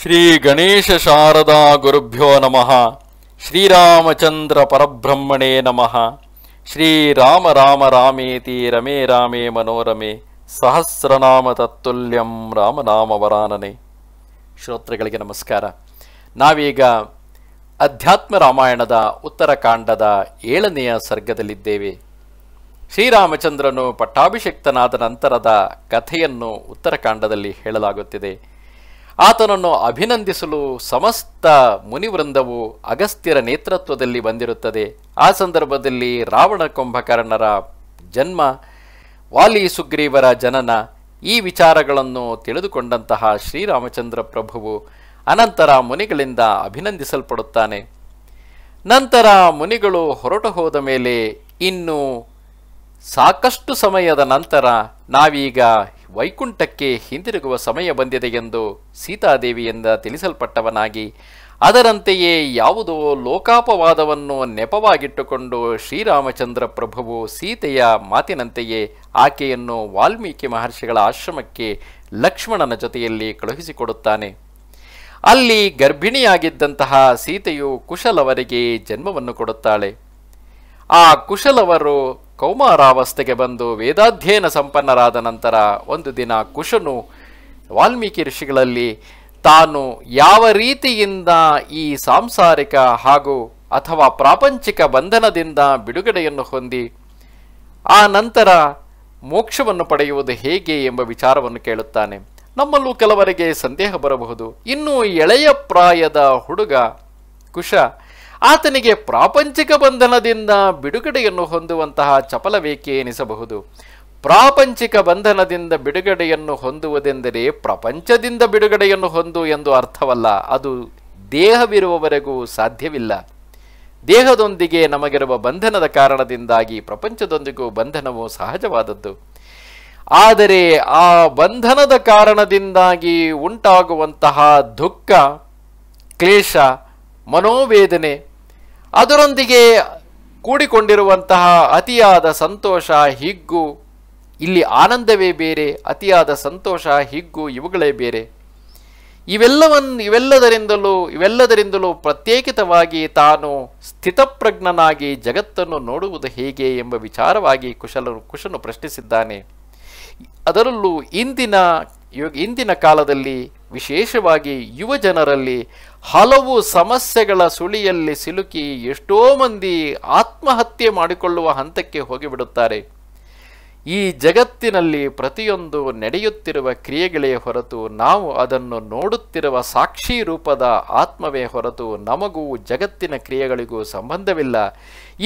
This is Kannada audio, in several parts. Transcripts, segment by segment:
ಶ್ರೀ ಗಣೇಶ ಶಾರದಾ ಗುರುಭ್ಯೋ ನಮಃ ಶ್ರೀರಾಮಚಂದ್ರ ಪರಬ್ರಹ್ಮಣೇ ನಮಃ ಶ್ರೀರಾಮ ರಾಮ ರಾಮೇತಿ ರಮೇ ರಾಮೇ ಮನೋರಮೆ ಸಹಸ್ರನಾಮ ತತ್ತುಲ್ಯಂ ವರಾನನೆ ಶ್ರೋತೃಗಳಿಗೆ ನಮಸ್ಕಾರ ನಾವೀಗ ಅಧ್ಯಾತ್ಮ ರಾಮಾಯಣದ ಉತ್ತರಕಾಂಡದ ಏಳನೆಯ ಸರ್ಗದಲ್ಲಿದ್ದೇವೆ ಶ್ರೀರಾಮಚಂದ್ರನು ಪಟ್ಟಾಭಿಷಿಕ್ತನಾದ ನಂತರದ ಕಥೆಯನ್ನು ಉತ್ತರಕಾಂಡದಲ್ಲಿ ಹೇಳಲಾಗುತ್ತಿದೆ ಆತನನ್ನು ಅಭಿನಂದಿಸಲು ಸಮಸ್ತ ಮುನಿವೃಂದವು ಅಗಸ್ತ್ಯರ ನೇತೃತ್ವದಲ್ಲಿ ಬಂದಿರುತ್ತದೆ ಆ ಸಂದರ್ಭದಲ್ಲಿ ರಾವಣ ಕುಂಭಕರ್ಣರ ಜನ್ಮ ವಾಲಿ ಸುಗ್ರೀವರ ಜನನ ಈ ವಿಚಾರಗಳನ್ನು ತಿಳಿದುಕೊಂಡಂತಹ ಶ್ರೀರಾಮಚಂದ್ರ ಪ್ರಭುವು ಅನಂತರ ಮುನಿಗಳಿಂದ ಅಭಿನಂದಿಸಲ್ಪಡುತ್ತಾನೆ ನಂತರ ಮುನಿಗಳು ಹೊರಟು ಹೋದ ಮೇಲೆ ಇನ್ನು ಸಾಕಷ್ಟು ಸಮಯದ ನಂತರ ನಾವೀಗ ವೈಕುಂಠಕ್ಕೆ ಹಿಂದಿರುಗುವ ಸಮಯ ಬಂದಿದೆ ಎಂದು ಸೀತಾದೇವಿಯಿಂದ ತಿಳಿಸಲ್ಪಟ್ಟವನಾಗಿ ಅದರಂತೆಯೇ ಯಾವುದೋ ಲೋಕಾಪವಾದವನ್ನು ನೆಪವಾಗಿಟ್ಟುಕೊಂಡು ಶ್ರೀರಾಮಚಂದ್ರ ಪ್ರಭುವು ಸೀತೆಯ ಮಾತಿನಂತೆಯೇ ಆಕೆಯನ್ನು ವಾಲ್ಮೀಕಿ ಮಹರ್ಷಿಗಳ ಆಶ್ರಮಕ್ಕೆ ಲಕ್ಷ್ಮಣನ ಜೊತೆಯಲ್ಲಿ ಕಳುಹಿಸಿಕೊಡುತ್ತಾನೆ ಅಲ್ಲಿ ಗರ್ಭಿಣಿಯಾಗಿದ್ದಂತಹ ಸೀತೆಯು ಕುಶಲವರಿಗೆ ಜನ್ಮವನ್ನು ಕೊಡುತ್ತಾಳೆ ಆ ಕುಶಲವರು ಕೌಮಾರಾವಸ್ಥೆಗೆ ಬಂದು ವೇದಾಧ್ಯಯನ ಸಂಪನ್ನರಾದ ನಂತರ ಒಂದು ದಿನ ಕುಶನು ವಾಲ್ಮೀಕಿ ಋಷಿಗಳಲ್ಲಿ ತಾನು ಯಾವ ರೀತಿಯಿಂದ ಈ ಸಾಂಸಾರಿಕ ಹಾಗೂ ಅಥವಾ ಪ್ರಾಪಂಚಿಕ ಬಂಧನದಿಂದ ಬಿಡುಗಡೆಯನ್ನು ಹೊಂದಿ ಆ ನಂತರ ಮೋಕ್ಷವನ್ನು ಪಡೆಯುವುದು ಹೇಗೆ ಎಂಬ ವಿಚಾರವನ್ನು ಕೇಳುತ್ತಾನೆ ನಮ್ಮಲ್ಲೂ ಕೆಲವರಿಗೆ ಸಂದೇಹ ಬರಬಹುದು ಇನ್ನೂ ಎಳೆಯ ಪ್ರಾಯದ ಹುಡುಗ ಕುಶ ಆತನಿಗೆ ಪ್ರಾಪಂಚಿಕ ಬಂಧನದಿಂದ ಬಿಡುಗಡೆಯನ್ನು ಹೊಂದುವಂತಹ ಚಪಲವೇಕೆ ಎನಿಸಬಹುದು ಪ್ರಾಪಂಚಿಕ ಬಂಧನದಿಂದ ಬಿಡುಗಡೆಯನ್ನು ಹೊಂದುವುದೆಂದರೆ ಪ್ರಪಂಚದಿಂದ ಬಿಡುಗಡೆಯನ್ನು ಹೊಂದು ಎಂದು ಅರ್ಥವಲ್ಲ ಅದು ದೇಹವಿರುವವರೆಗೂ ಸಾಧ್ಯವಿಲ್ಲ ದೇಹದೊಂದಿಗೆ ನಮಗಿರುವ ಬಂಧನದ ಕಾರಣದಿಂದಾಗಿ ಪ್ರಪಂಚದೊಂದಿಗೂ ಬಂಧನವು ಸಹಜವಾದದ್ದು ಆದರೆ ಆ ಬಂಧನದ ಕಾರಣದಿಂದಾಗಿ ಉಂಟಾಗುವಂತಹ ದುಃಖ ಕ್ಲೇಶ ಮನೋವೇದನೆ ಅದರೊಂದಿಗೆ ಕೂಡಿಕೊಂಡಿರುವಂತಹ ಅತಿಯಾದ ಸಂತೋಷ ಹಿಗ್ಗು ಇಲ್ಲಿ ಆನಂದವೇ ಬೇರೆ ಅತಿಯಾದ ಸಂತೋಷ ಹಿಗ್ಗು ಇವುಗಳೇ ಬೇರೆ ಇವೆಲ್ಲವನ್ನು ಇವೆಲ್ಲದರಿಂದಲೂ ಇವೆಲ್ಲದರಿಂದಲೂ ಪ್ರತ್ಯೇಕಿತವಾಗಿ ತಾನು ಸ್ಥಿತಪ್ರಜ್ಞನಾಗಿ ಜಗತ್ತನ್ನು ನೋಡುವುದು ಹೇಗೆ ಎಂಬ ವಿಚಾರವಾಗಿ ಕುಶಲನು ಕುಶನು ಪ್ರಶ್ನಿಸಿದ್ದಾನೆ ಅದರಲ್ಲೂ ಇಂದಿನ ಇಂದಿನ ಕಾಲದಲ್ಲಿ ವಿಶೇಷವಾಗಿ ಯುವ ಜನರಲ್ಲಿ ಹಲವು ಸಮಸ್ಯೆಗಳ ಸುಳಿಯಲ್ಲಿ ಸಿಲುಕಿ ಎಷ್ಟೋ ಮಂದಿ ಆತ್ಮಹತ್ಯೆ ಮಾಡಿಕೊಳ್ಳುವ ಹಂತಕ್ಕೆ ಹೋಗಿಬಿಡುತ್ತಾರೆ ಈ ಜಗತ್ತಿನಲ್ಲಿ ಪ್ರತಿಯೊಂದು ನಡೆಯುತ್ತಿರುವ ಕ್ರಿಯೆಗಳೇ ಹೊರತು ನಾವು ಅದನ್ನು ನೋಡುತ್ತಿರುವ ಸಾಕ್ಷಿ ರೂಪದ ಆತ್ಮವೇ ಹೊರತು ನಮಗೂ ಜಗತ್ತಿನ ಕ್ರಿಯೆಗಳಿಗೂ ಸಂಬಂಧವಿಲ್ಲ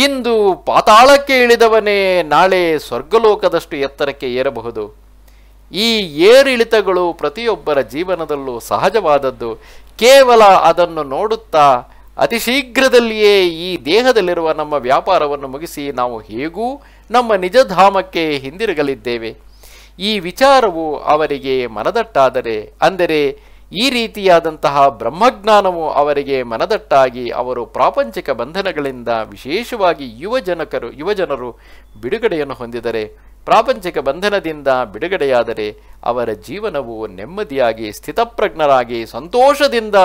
ಇಂದು ಪಾತಾಳಕ್ಕೆ ಇಳಿದವನೇ ನಾಳೆ ಸ್ವರ್ಗಲೋಕದಷ್ಟು ಎತ್ತರಕ್ಕೆ ಏರಬಹುದು ಈ ಏರಿಳಿತಗಳು ಪ್ರತಿಯೊಬ್ಬರ ಜೀವನದಲ್ಲೂ ಸಹಜವಾದದ್ದು ಕೇವಲ ಅದನ್ನು ನೋಡುತ್ತಾ ಅತಿ ಶೀಘ್ರದಲ್ಲಿಯೇ ಈ ದೇಹದಲ್ಲಿರುವ ನಮ್ಮ ವ್ಯಾಪಾರವನ್ನು ಮುಗಿಸಿ ನಾವು ಹೇಗೂ ನಮ್ಮ ನಿಜಧಾಮಕ್ಕೆ ಹಿಂದಿರುಗಲಿದ್ದೇವೆ ಈ ವಿಚಾರವು ಅವರಿಗೆ ಮನದಟ್ಟಾದರೆ ಅಂದರೆ ಈ ರೀತಿಯಾದಂತಹ ಬ್ರಹ್ಮಜ್ಞಾನವು ಅವರಿಗೆ ಮನದಟ್ಟಾಗಿ ಅವರು ಪ್ರಾಪಂಚಿಕ ಬಂಧನಗಳಿಂದ ವಿಶೇಷವಾಗಿ ಯುವಜನಕರು ಯುವಜನರು ಬಿಡುಗಡೆಯನ್ನು ಹೊಂದಿದರೆ ಪ್ರಾಪಂಚಿಕ ಬಂಧನದಿಂದ ಬಿಡುಗಡೆಯಾದರೆ ಅವರ ಜೀವನವು ನೆಮ್ಮದಿಯಾಗಿ ಸ್ಥಿತಪ್ರಜ್ಞರಾಗಿ ಸಂತೋಷದಿಂದ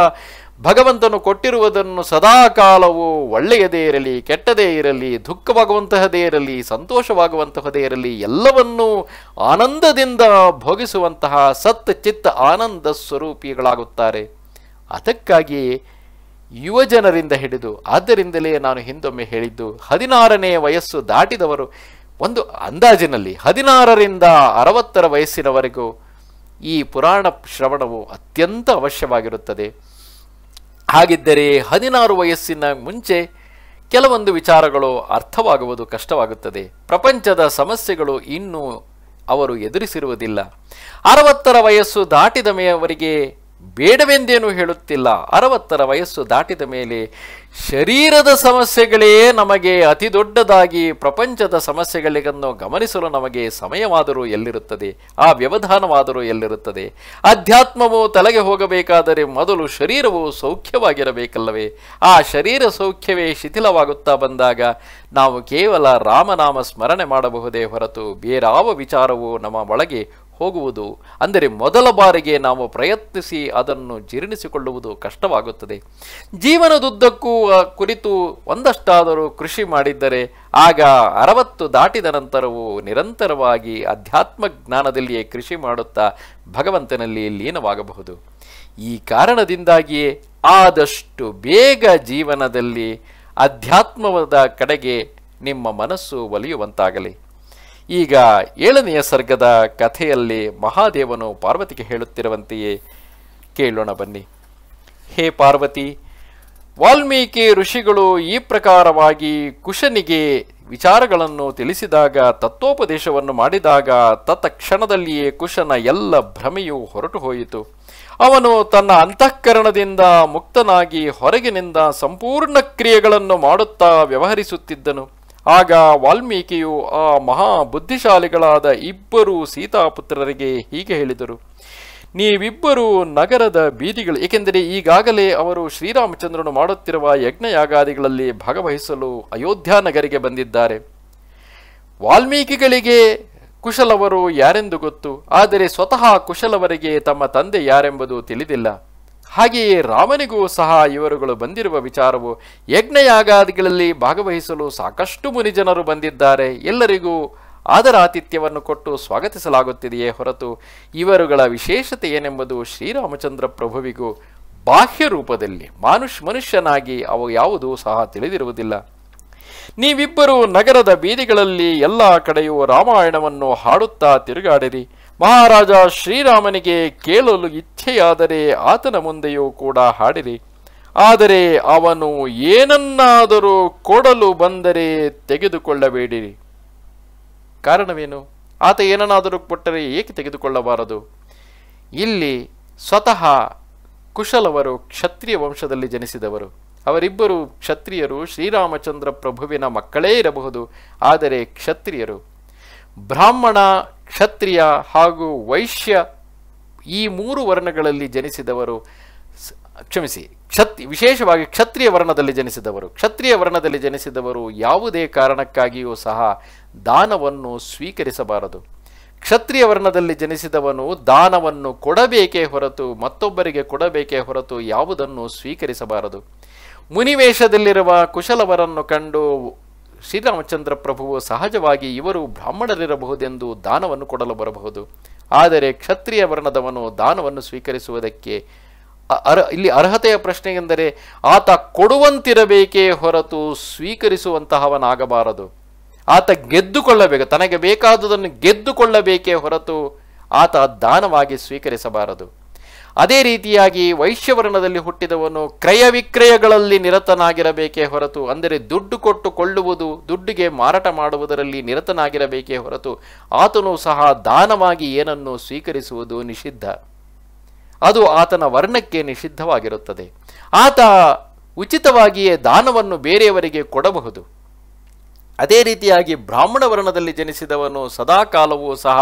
ಭಗವಂತನು ಕೊಟ್ಟಿರುವುದನ್ನು ಸದಾಕಾಲವೂ ಒಳ್ಳೆಯದೇ ಇರಲಿ ಕೆಟ್ಟದೇ ಇರಲಿ ದುಃಖವಾಗುವಂತಹದೇ ಇರಲಿ ಸಂತೋಷವಾಗುವಂತಹದೇ ಇರಲಿ ಎಲ್ಲವನ್ನೂ ಆನಂದದಿಂದ ಭೋಗಿಸುವಂತಹ ಸತ್ ಚಿತ್ತ ಆನಂದ ಸ್ವರೂಪಿಗಳಾಗುತ್ತಾರೆ ಅದಕ್ಕಾಗಿ ಯುವಜನರಿಂದ ಹಿಡಿದು ಆದ್ದರಿಂದಲೇ ನಾನು ಹಿಂದೊಮ್ಮೆ ಹೇಳಿದ್ದು ಹದಿನಾರನೇ ವಯಸ್ಸು ದಾಟಿದವರು ಒಂದು ಅಂದಾಜಿನಲ್ಲಿ ಹದಿನಾರರಿಂದ ಅರವತ್ತರ ವಯಸ್ಸಿನವರೆಗೂ ಈ ಪುರಾಣ ಶ್ರವಣವು ಅತ್ಯಂತ ಅವಶ್ಯವಾಗಿರುತ್ತದೆ ಹಾಗಿದ್ದರೆ ಹದಿನಾರು ವಯಸ್ಸಿನ ಮುಂಚೆ ಕೆಲವೊಂದು ವಿಚಾರಗಳು ಅರ್ಥವಾಗುವುದು ಕಷ್ಟವಾಗುತ್ತದೆ ಪ್ರಪಂಚದ ಸಮಸ್ಯೆಗಳು ಇನ್ನೂ ಅವರು ಎದುರಿಸಿರುವುದಿಲ್ಲ ಅರವತ್ತರ ವಯಸ್ಸು ದಾಟಿದ ಮೇವರಿಗೆ ಬೇಡವೆಂದೇನು ಹೇಳುತ್ತಿಲ್ಲ ಅರವತ್ತರ ವಯಸ್ಸು ದಾಟಿದ ಮೇಲೆ ಶರೀರದ ಸಮಸ್ಯೆಗಳೇ ನಮಗೆ ಅತಿ ದೊಡ್ಡದಾಗಿ ಪ್ರಪಂಚದ ಸಮಸ್ಯೆಗಳಿಗನ್ನು ಗಮನಿಸಲು ನಮಗೆ ಸಮಯವಾದರೂ ಎಲ್ಲಿರುತ್ತದೆ ಆ ವ್ಯವಧಾನವಾದರೂ ಎಲ್ಲಿರುತ್ತದೆ ಅಧ್ಯಾತ್ಮವು ತಲೆಗೆ ಹೋಗಬೇಕಾದರೆ ಮೊದಲು ಶರೀರವು ಸೌಖ್ಯವಾಗಿರಬೇಕಲ್ಲವೇ ಆ ಶರೀರ ಸೌಖ್ಯವೇ ಶಿಥಿಲವಾಗುತ್ತಾ ಬಂದಾಗ ನಾವು ಕೇವಲ ರಾಮನಾಮ ಸ್ಮರಣೆ ಮಾಡಬಹುದೇ ಹೊರತು ಬೇರಾವ ವಿಚಾರವೂ ನಮ್ಮ ಒಳಗೆ ಹೋಗುವುದು ಅಂದರೆ ಮೊದಲ ಬಾರಿಗೆ ನಾವು ಪ್ರಯತ್ನಿಸಿ ಅದನ್ನು ಜೀರ್ಣಿಸಿಕೊಳ್ಳುವುದು ಕಷ್ಟವಾಗುತ್ತದೆ ಜೀವನದುದ್ದಕ್ಕೂ ಕುರಿತು ಒಂದಷ್ಟಾದರೂ ಕೃಷಿ ಮಾಡಿದ್ದರೆ ಆಗ ಅರವತ್ತು ದಾಟಿದ ನಂತರವೂ ನಿರಂತರವಾಗಿ ಅಧ್ಯಾತ್ಮ ಜ್ಞಾನದಲ್ಲಿಯೇ ಕೃಷಿ ಮಾಡುತ್ತಾ ಭಗವಂತನಲ್ಲಿ ಲೀನವಾಗಬಹುದು ಈ ಕಾರಣದಿಂದಾಗಿಯೇ ಆದಷ್ಟು ಬೇಗ ಜೀವನದಲ್ಲಿ ಅಧ್ಯಾತ್ಮದ ಕಡೆಗೆ ನಿಮ್ಮ ಮನಸ್ಸು ಒಲಿಯುವಂತಾಗಲಿ ಈಗ ಏಳನೆಯ ಸರ್ಗದ ಕಥೆಯಲ್ಲಿ ಮಹಾದೇವನು ಪಾರ್ವತಿಗೆ ಹೇಳುತ್ತಿರುವಂತೆಯೇ ಕೇಳೋಣ ಬನ್ನಿ ಹೇ ಪಾರ್ವತಿ ವಾಲ್ಮೀಕಿ ಋಷಿಗಳು ಈ ಪ್ರಕಾರವಾಗಿ ಕುಶನಿಗೆ ವಿಚಾರಗಳನ್ನು ತಿಳಿಸಿದಾಗ ತತ್ವೋಪದೇಶವನ್ನು ಮಾಡಿದಾಗ ತತ್ಕ್ಷಣದಲ್ಲಿಯೇ ಕುಶನ ಎಲ್ಲ ಭ್ರಮೆಯು ಹೊರಟು ಹೋಯಿತು ಅವನು ತನ್ನ ಅಂತಃಕರಣದಿಂದ ಮುಕ್ತನಾಗಿ ಹೊರಗಿನಿಂದ ಸಂಪೂರ್ಣ ಕ್ರಿಯೆಗಳನ್ನು ಮಾಡುತ್ತಾ ವ್ಯವಹರಿಸುತ್ತಿದ್ದನು ಆಗ ವಾಲ್ಮೀಕಿಯು ಆ ಮಹಾ ಬುದ್ಧಿಶಾಲಿಗಳಾದ ಇಬ್ಬರು ಸೀತಾಪುತ್ರರಿಗೆ ಹೀಗೆ ಹೇಳಿದರು ನೀವಿಬ್ಬರು ನಗರದ ಬೀದಿಗಳು ಏಕೆಂದರೆ ಈಗಾಗಲೇ ಅವರು ಶ್ರೀರಾಮಚಂದ್ರನು ಮಾಡುತ್ತಿರುವ ಯಜ್ಞಯಾಗಾದಿಗಳಲ್ಲಿ ಭಾಗವಹಿಸಲು ಅಯೋಧ್ಯ ನಗರಿಗೆ ಬಂದಿದ್ದಾರೆ ವಾಲ್ಮೀಕಿಗಳಿಗೆ ಕುಶಲವರು ಯಾರೆಂದು ಗೊತ್ತು ಆದರೆ ಸ್ವತಃ ಕುಶಲವರಿಗೆ ತಮ್ಮ ತಂದೆ ಯಾರೆಂಬುದು ತಿಳಿದಿಲ್ಲ ಹಾಗೆಯೇ ರಾಮನಿಗೂ ಸಹ ಇವರುಗಳು ಬಂದಿರುವ ವಿಚಾರವು ಯಜ್ಞಯಾಗಾದಿಗಳಲ್ಲಿ ಭಾಗವಹಿಸಲು ಸಾಕಷ್ಟು ಮುನಿಜನರು ಬಂದಿದ್ದಾರೆ ಎಲ್ಲರಿಗೂ ಆದರ ಆತಿಥ್ಯವನ್ನು ಕೊಟ್ಟು ಸ್ವಾಗತಿಸಲಾಗುತ್ತಿದೆಯೇ ಹೊರತು ಇವರುಗಳ ವಿಶೇಷತೆ ಏನೆಂಬುದು ಶ್ರೀರಾಮಚಂದ್ರ ಪ್ರಭುವಿಗೂ ಬಾಹ್ಯ ರೂಪದಲ್ಲಿ ಮಾನುಷ್ ಮನುಷ್ಯನಾಗಿ ಅವು ಯಾವುದೂ ಸಹ ತಿಳಿದಿರುವುದಿಲ್ಲ ನೀವಿಬ್ಬರೂ ನಗರದ ಬೀದಿಗಳಲ್ಲಿ ಎಲ್ಲ ಕಡೆಯೂ ರಾಮಾಯಣವನ್ನು ಹಾಡುತ್ತಾ ತಿರುಗಾಡಿರಿ ಮಹಾರಾಜ ಶ್ರೀರಾಮನಿಗೆ ಕೇಳಲು ಇಚ್ಛೆಯಾದರೆ ಆತನ ಮುಂದೆಯೂ ಕೂಡ ಹಾಡಿರಿ ಆದರೆ ಅವನು ಏನನ್ನಾದರೂ ಕೊಡಲು ಬಂದರೆ ತೆಗೆದುಕೊಳ್ಳಬೇಡಿರಿ ಕಾರಣವೇನು ಆತ ಏನನ್ನಾದರೂ ಕೊಟ್ಟರೆ ಏಕೆ ತೆಗೆದುಕೊಳ್ಳಬಾರದು ಇಲ್ಲಿ ಸ್ವತಃ ಕುಶಲವರು ಕ್ಷತ್ರಿಯ ವಂಶದಲ್ಲಿ ಜನಿಸಿದವರು ಅವರಿಬ್ಬರು ಕ್ಷತ್ರಿಯರು ಶ್ರೀರಾಮಚಂದ್ರ ಪ್ರಭುವಿನ ಮಕ್ಕಳೇ ಇರಬಹುದು ಆದರೆ ಕ್ಷತ್ರಿಯರು ಬ್ರಾಹ್ಮಣ ಕ್ಷತ್ರಿಯ ಹಾಗೂ ವೈಶ್ಯ ಈ ಮೂರು ವರ್ಣಗಳಲ್ಲಿ ಜನಿಸಿದವರು ಕ್ಷಮಿಸಿ ಕ್ಷತ್ ವಿಶೇಷವಾಗಿ ಕ್ಷತ್ರಿಯ ವರ್ಣದಲ್ಲಿ ಜನಿಸಿದವರು ಕ್ಷತ್ರಿಯ ವರ್ಣದಲ್ಲಿ ಜನಿಸಿದವರು ಯಾವುದೇ ಕಾರಣಕ್ಕಾಗಿಯೂ ಸಹ ದಾನವನ್ನು ಸ್ವೀಕರಿಸಬಾರದು ಕ್ಷತ್ರಿಯ ವರ್ಣದಲ್ಲಿ ಜನಿಸಿದವನು ದಾನವನ್ನು ಕೊಡಬೇಕೇ ಹೊರತು ಮತ್ತೊಬ್ಬರಿಗೆ ಕೊಡಬೇಕೇ ಹೊರತು ಯಾವುದನ್ನು ಸ್ವೀಕರಿಸಬಾರದು ಮುನಿವೇಷದಲ್ಲಿರುವ ಕುಶಲವರನ್ನು ಕಂಡು ಶ್ರೀರಾಮಚಂದ್ರ ಪ್ರಭುವು ಸಹಜವಾಗಿ ಇವರು ಬ್ರಾಹ್ಮಣರಿರಬಹುದೆಂದು ದಾನವನ್ನು ಕೊಡಲು ಬರಬಹುದು ಆದರೆ ಕ್ಷತ್ರಿಯ ವರ್ಣದವನು ದಾನವನ್ನು ಸ್ವೀಕರಿಸುವುದಕ್ಕೆ ಅರ ಇಲ್ಲಿ ಅರ್ಹತೆಯ ಪ್ರಶ್ನೆ ಎಂದರೆ ಆತ ಕೊಡುವಂತಿರಬೇಕೇ ಹೊರತು ಸ್ವೀಕರಿಸುವಂತಹವನಾಗಬಾರದು ಆತ ಗೆದ್ದುಕೊಳ್ಳಬೇಕು ತನಗೆ ಬೇಕಾದುದನ್ನು ಗೆದ್ದುಕೊಳ್ಳಬೇಕೇ ಹೊರತು ಆತ ದಾನವಾಗಿ ಸ್ವೀಕರಿಸಬಾರದು ಅದೇ ರೀತಿಯಾಗಿ ವೈಶ್ಯವರ್ಣದಲ್ಲಿ ಹುಟ್ಟಿದವನು ಕ್ರಯ ವಿಕ್ರಯಗಳಲ್ಲಿ ನಿರತನಾಗಿರಬೇಕೇ ಹೊರತು ಅಂದರೆ ದುಡ್ಡು ಕೊಟ್ಟು ಕೊಳ್ಳುವುದು ದುಡ್ಡಿಗೆ ಮಾರಾಟ ಮಾಡುವುದರಲ್ಲಿ ನಿರತನಾಗಿರಬೇಕೇ ಹೊರತು ಆತನು ಸಹ ದಾನವಾಗಿ ಏನನ್ನು ಸ್ವೀಕರಿಸುವುದು ನಿಷಿದ್ಧ ಅದು ಆತನ ವರ್ಣಕ್ಕೆ ನಿಷಿದ್ಧವಾಗಿರುತ್ತದೆ ಆತ ಉಚಿತವಾಗಿಯೇ ದಾನವನ್ನು ಬೇರೆಯವರಿಗೆ ಕೊಡಬಹುದು ಅದೇ ರೀತಿಯಾಗಿ ಬ್ರಾಹ್ಮಣ ವರ್ಣದಲ್ಲಿ ಜನಿಸಿದವನು ಸದಾಕಾಲವೂ ಸಹ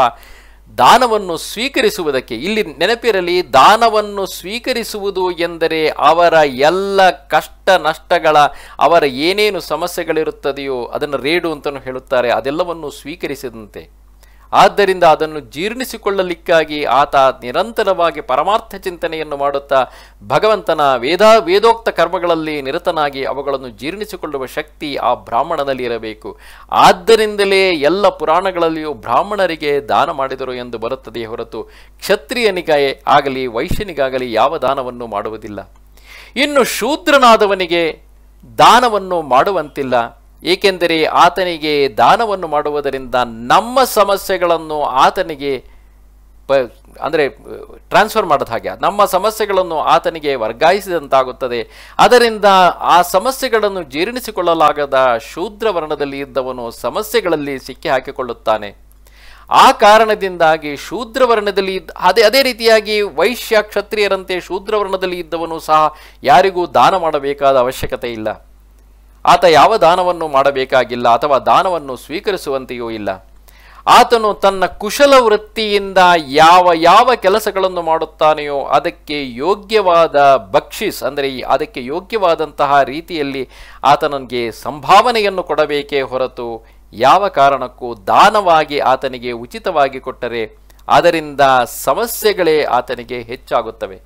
ದಾನವನ್ನು ಸ್ವೀಕರಿಸುವುದಕ್ಕೆ ಇಲ್ಲಿ ನೆನಪಿರಲಿ ದಾನವನ್ನು ಸ್ವೀಕರಿಸುವುದು ಎಂದರೆ ಅವರ ಎಲ್ಲ ಕಷ್ಟ ನಷ್ಟಗಳ ಅವರ ಏನೇನು ಸಮಸ್ಯೆಗಳಿರುತ್ತದೆಯೋ ಅದನ್ನು ರೇಡು ಅಂತಲೂ ಹೇಳುತ್ತಾರೆ ಅದೆಲ್ಲವನ್ನು ಸ್ವೀಕರಿಸಿದಂತೆ ಆದ್ದರಿಂದ ಅದನ್ನು ಜೀರ್ಣಿಸಿಕೊಳ್ಳಲಿಕ್ಕಾಗಿ ಆತ ನಿರಂತರವಾಗಿ ಪರಮಾರ್ಥ ಚಿಂತನೆಯನ್ನು ಮಾಡುತ್ತಾ ಭಗವಂತನ ವೇದ ವೇದೋಕ್ತ ಕರ್ಮಗಳಲ್ಲಿ ನಿರತನಾಗಿ ಅವುಗಳನ್ನು ಜೀರ್ಣಿಸಿಕೊಳ್ಳುವ ಶಕ್ತಿ ಆ ಬ್ರಾಹ್ಮಣನಲ್ಲಿ ಇರಬೇಕು ಆದ್ದರಿಂದಲೇ ಎಲ್ಲ ಪುರಾಣಗಳಲ್ಲಿಯೂ ಬ್ರಾಹ್ಮಣರಿಗೆ ದಾನ ಮಾಡಿದರು ಎಂದು ಬರುತ್ತದೆ ಹೊರತು ಕ್ಷತ್ರಿಯನಿಗೆ ಆಗಲಿ ವೈಶ್ಯನಿಗಾಗಲಿ ಯಾವ ದಾನವನ್ನು ಮಾಡುವುದಿಲ್ಲ ಇನ್ನು ಶೂದ್ರನಾದವನಿಗೆ ದಾನವನ್ನು ಮಾಡುವಂತಿಲ್ಲ ಏಕೆಂದರೆ ಆತನಿಗೆ ದಾನವನ್ನು ಮಾಡುವುದರಿಂದ ನಮ್ಮ ಸಮಸ್ಯೆಗಳನ್ನು ಆತನಿಗೆ ಪ ಅಂದರೆ ಟ್ರಾನ್ಸ್ಫರ್ ಮಾಡಿದ ಹಾಗೆ ನಮ್ಮ ಸಮಸ್ಯೆಗಳನ್ನು ಆತನಿಗೆ ವರ್ಗಾಯಿಸಿದಂತಾಗುತ್ತದೆ ಅದರಿಂದ ಆ ಸಮಸ್ಯೆಗಳನ್ನು ಜೀರ್ಣಿಸಿಕೊಳ್ಳಲಾಗದ ಶೂದ್ರ ವರ್ಣದಲ್ಲಿ ಇದ್ದವನು ಸಮಸ್ಯೆಗಳಲ್ಲಿ ಸಿಕ್ಕಿ ಹಾಕಿಕೊಳ್ಳುತ್ತಾನೆ ಆ ಕಾರಣದಿಂದಾಗಿ ಶೂದ್ರವರ್ಣದಲ್ಲಿ ಇದ್ದ ಅದೇ ಅದೇ ರೀತಿಯಾಗಿ ವೈಶ್ಯ ಕ್ಷತ್ರಿಯರಂತೆ ಶೂದ್ರವರ್ಣದಲ್ಲಿ ಇದ್ದವನು ಸಹ ಯಾರಿಗೂ ದಾನ ಮಾಡಬೇಕಾದ ಅವಶ್ಯಕತೆ ಇಲ್ಲ ಆತ ಯಾವ ದಾನವನ್ನು ಮಾಡಬೇಕಾಗಿಲ್ಲ ಅಥವಾ ದಾನವನ್ನು ಸ್ವೀಕರಿಸುವಂತೆಯೂ ಇಲ್ಲ ಆತನು ತನ್ನ ಕುಶಲ ವೃತ್ತಿಯಿಂದ ಯಾವ ಯಾವ ಕೆಲಸಗಳನ್ನು ಮಾಡುತ್ತಾನೆಯೋ ಅದಕ್ಕೆ ಯೋಗ್ಯವಾದ ಬಕ್ಷಿಸ್ ಅಂದರೆ ಅದಕ್ಕೆ ಯೋಗ್ಯವಾದಂತಹ ರೀತಿಯಲ್ಲಿ ಆತನಿಗೆ ಸಂಭಾವನೆಯನ್ನು ಕೊಡಬೇಕೇ ಹೊರತು ಯಾವ ಕಾರಣಕ್ಕೂ ದಾನವಾಗಿ ಆತನಿಗೆ ಉಚಿತವಾಗಿ ಕೊಟ್ಟರೆ ಅದರಿಂದ ಸಮಸ್ಯೆಗಳೇ ಆತನಿಗೆ ಹೆಚ್ಚಾಗುತ್ತವೆ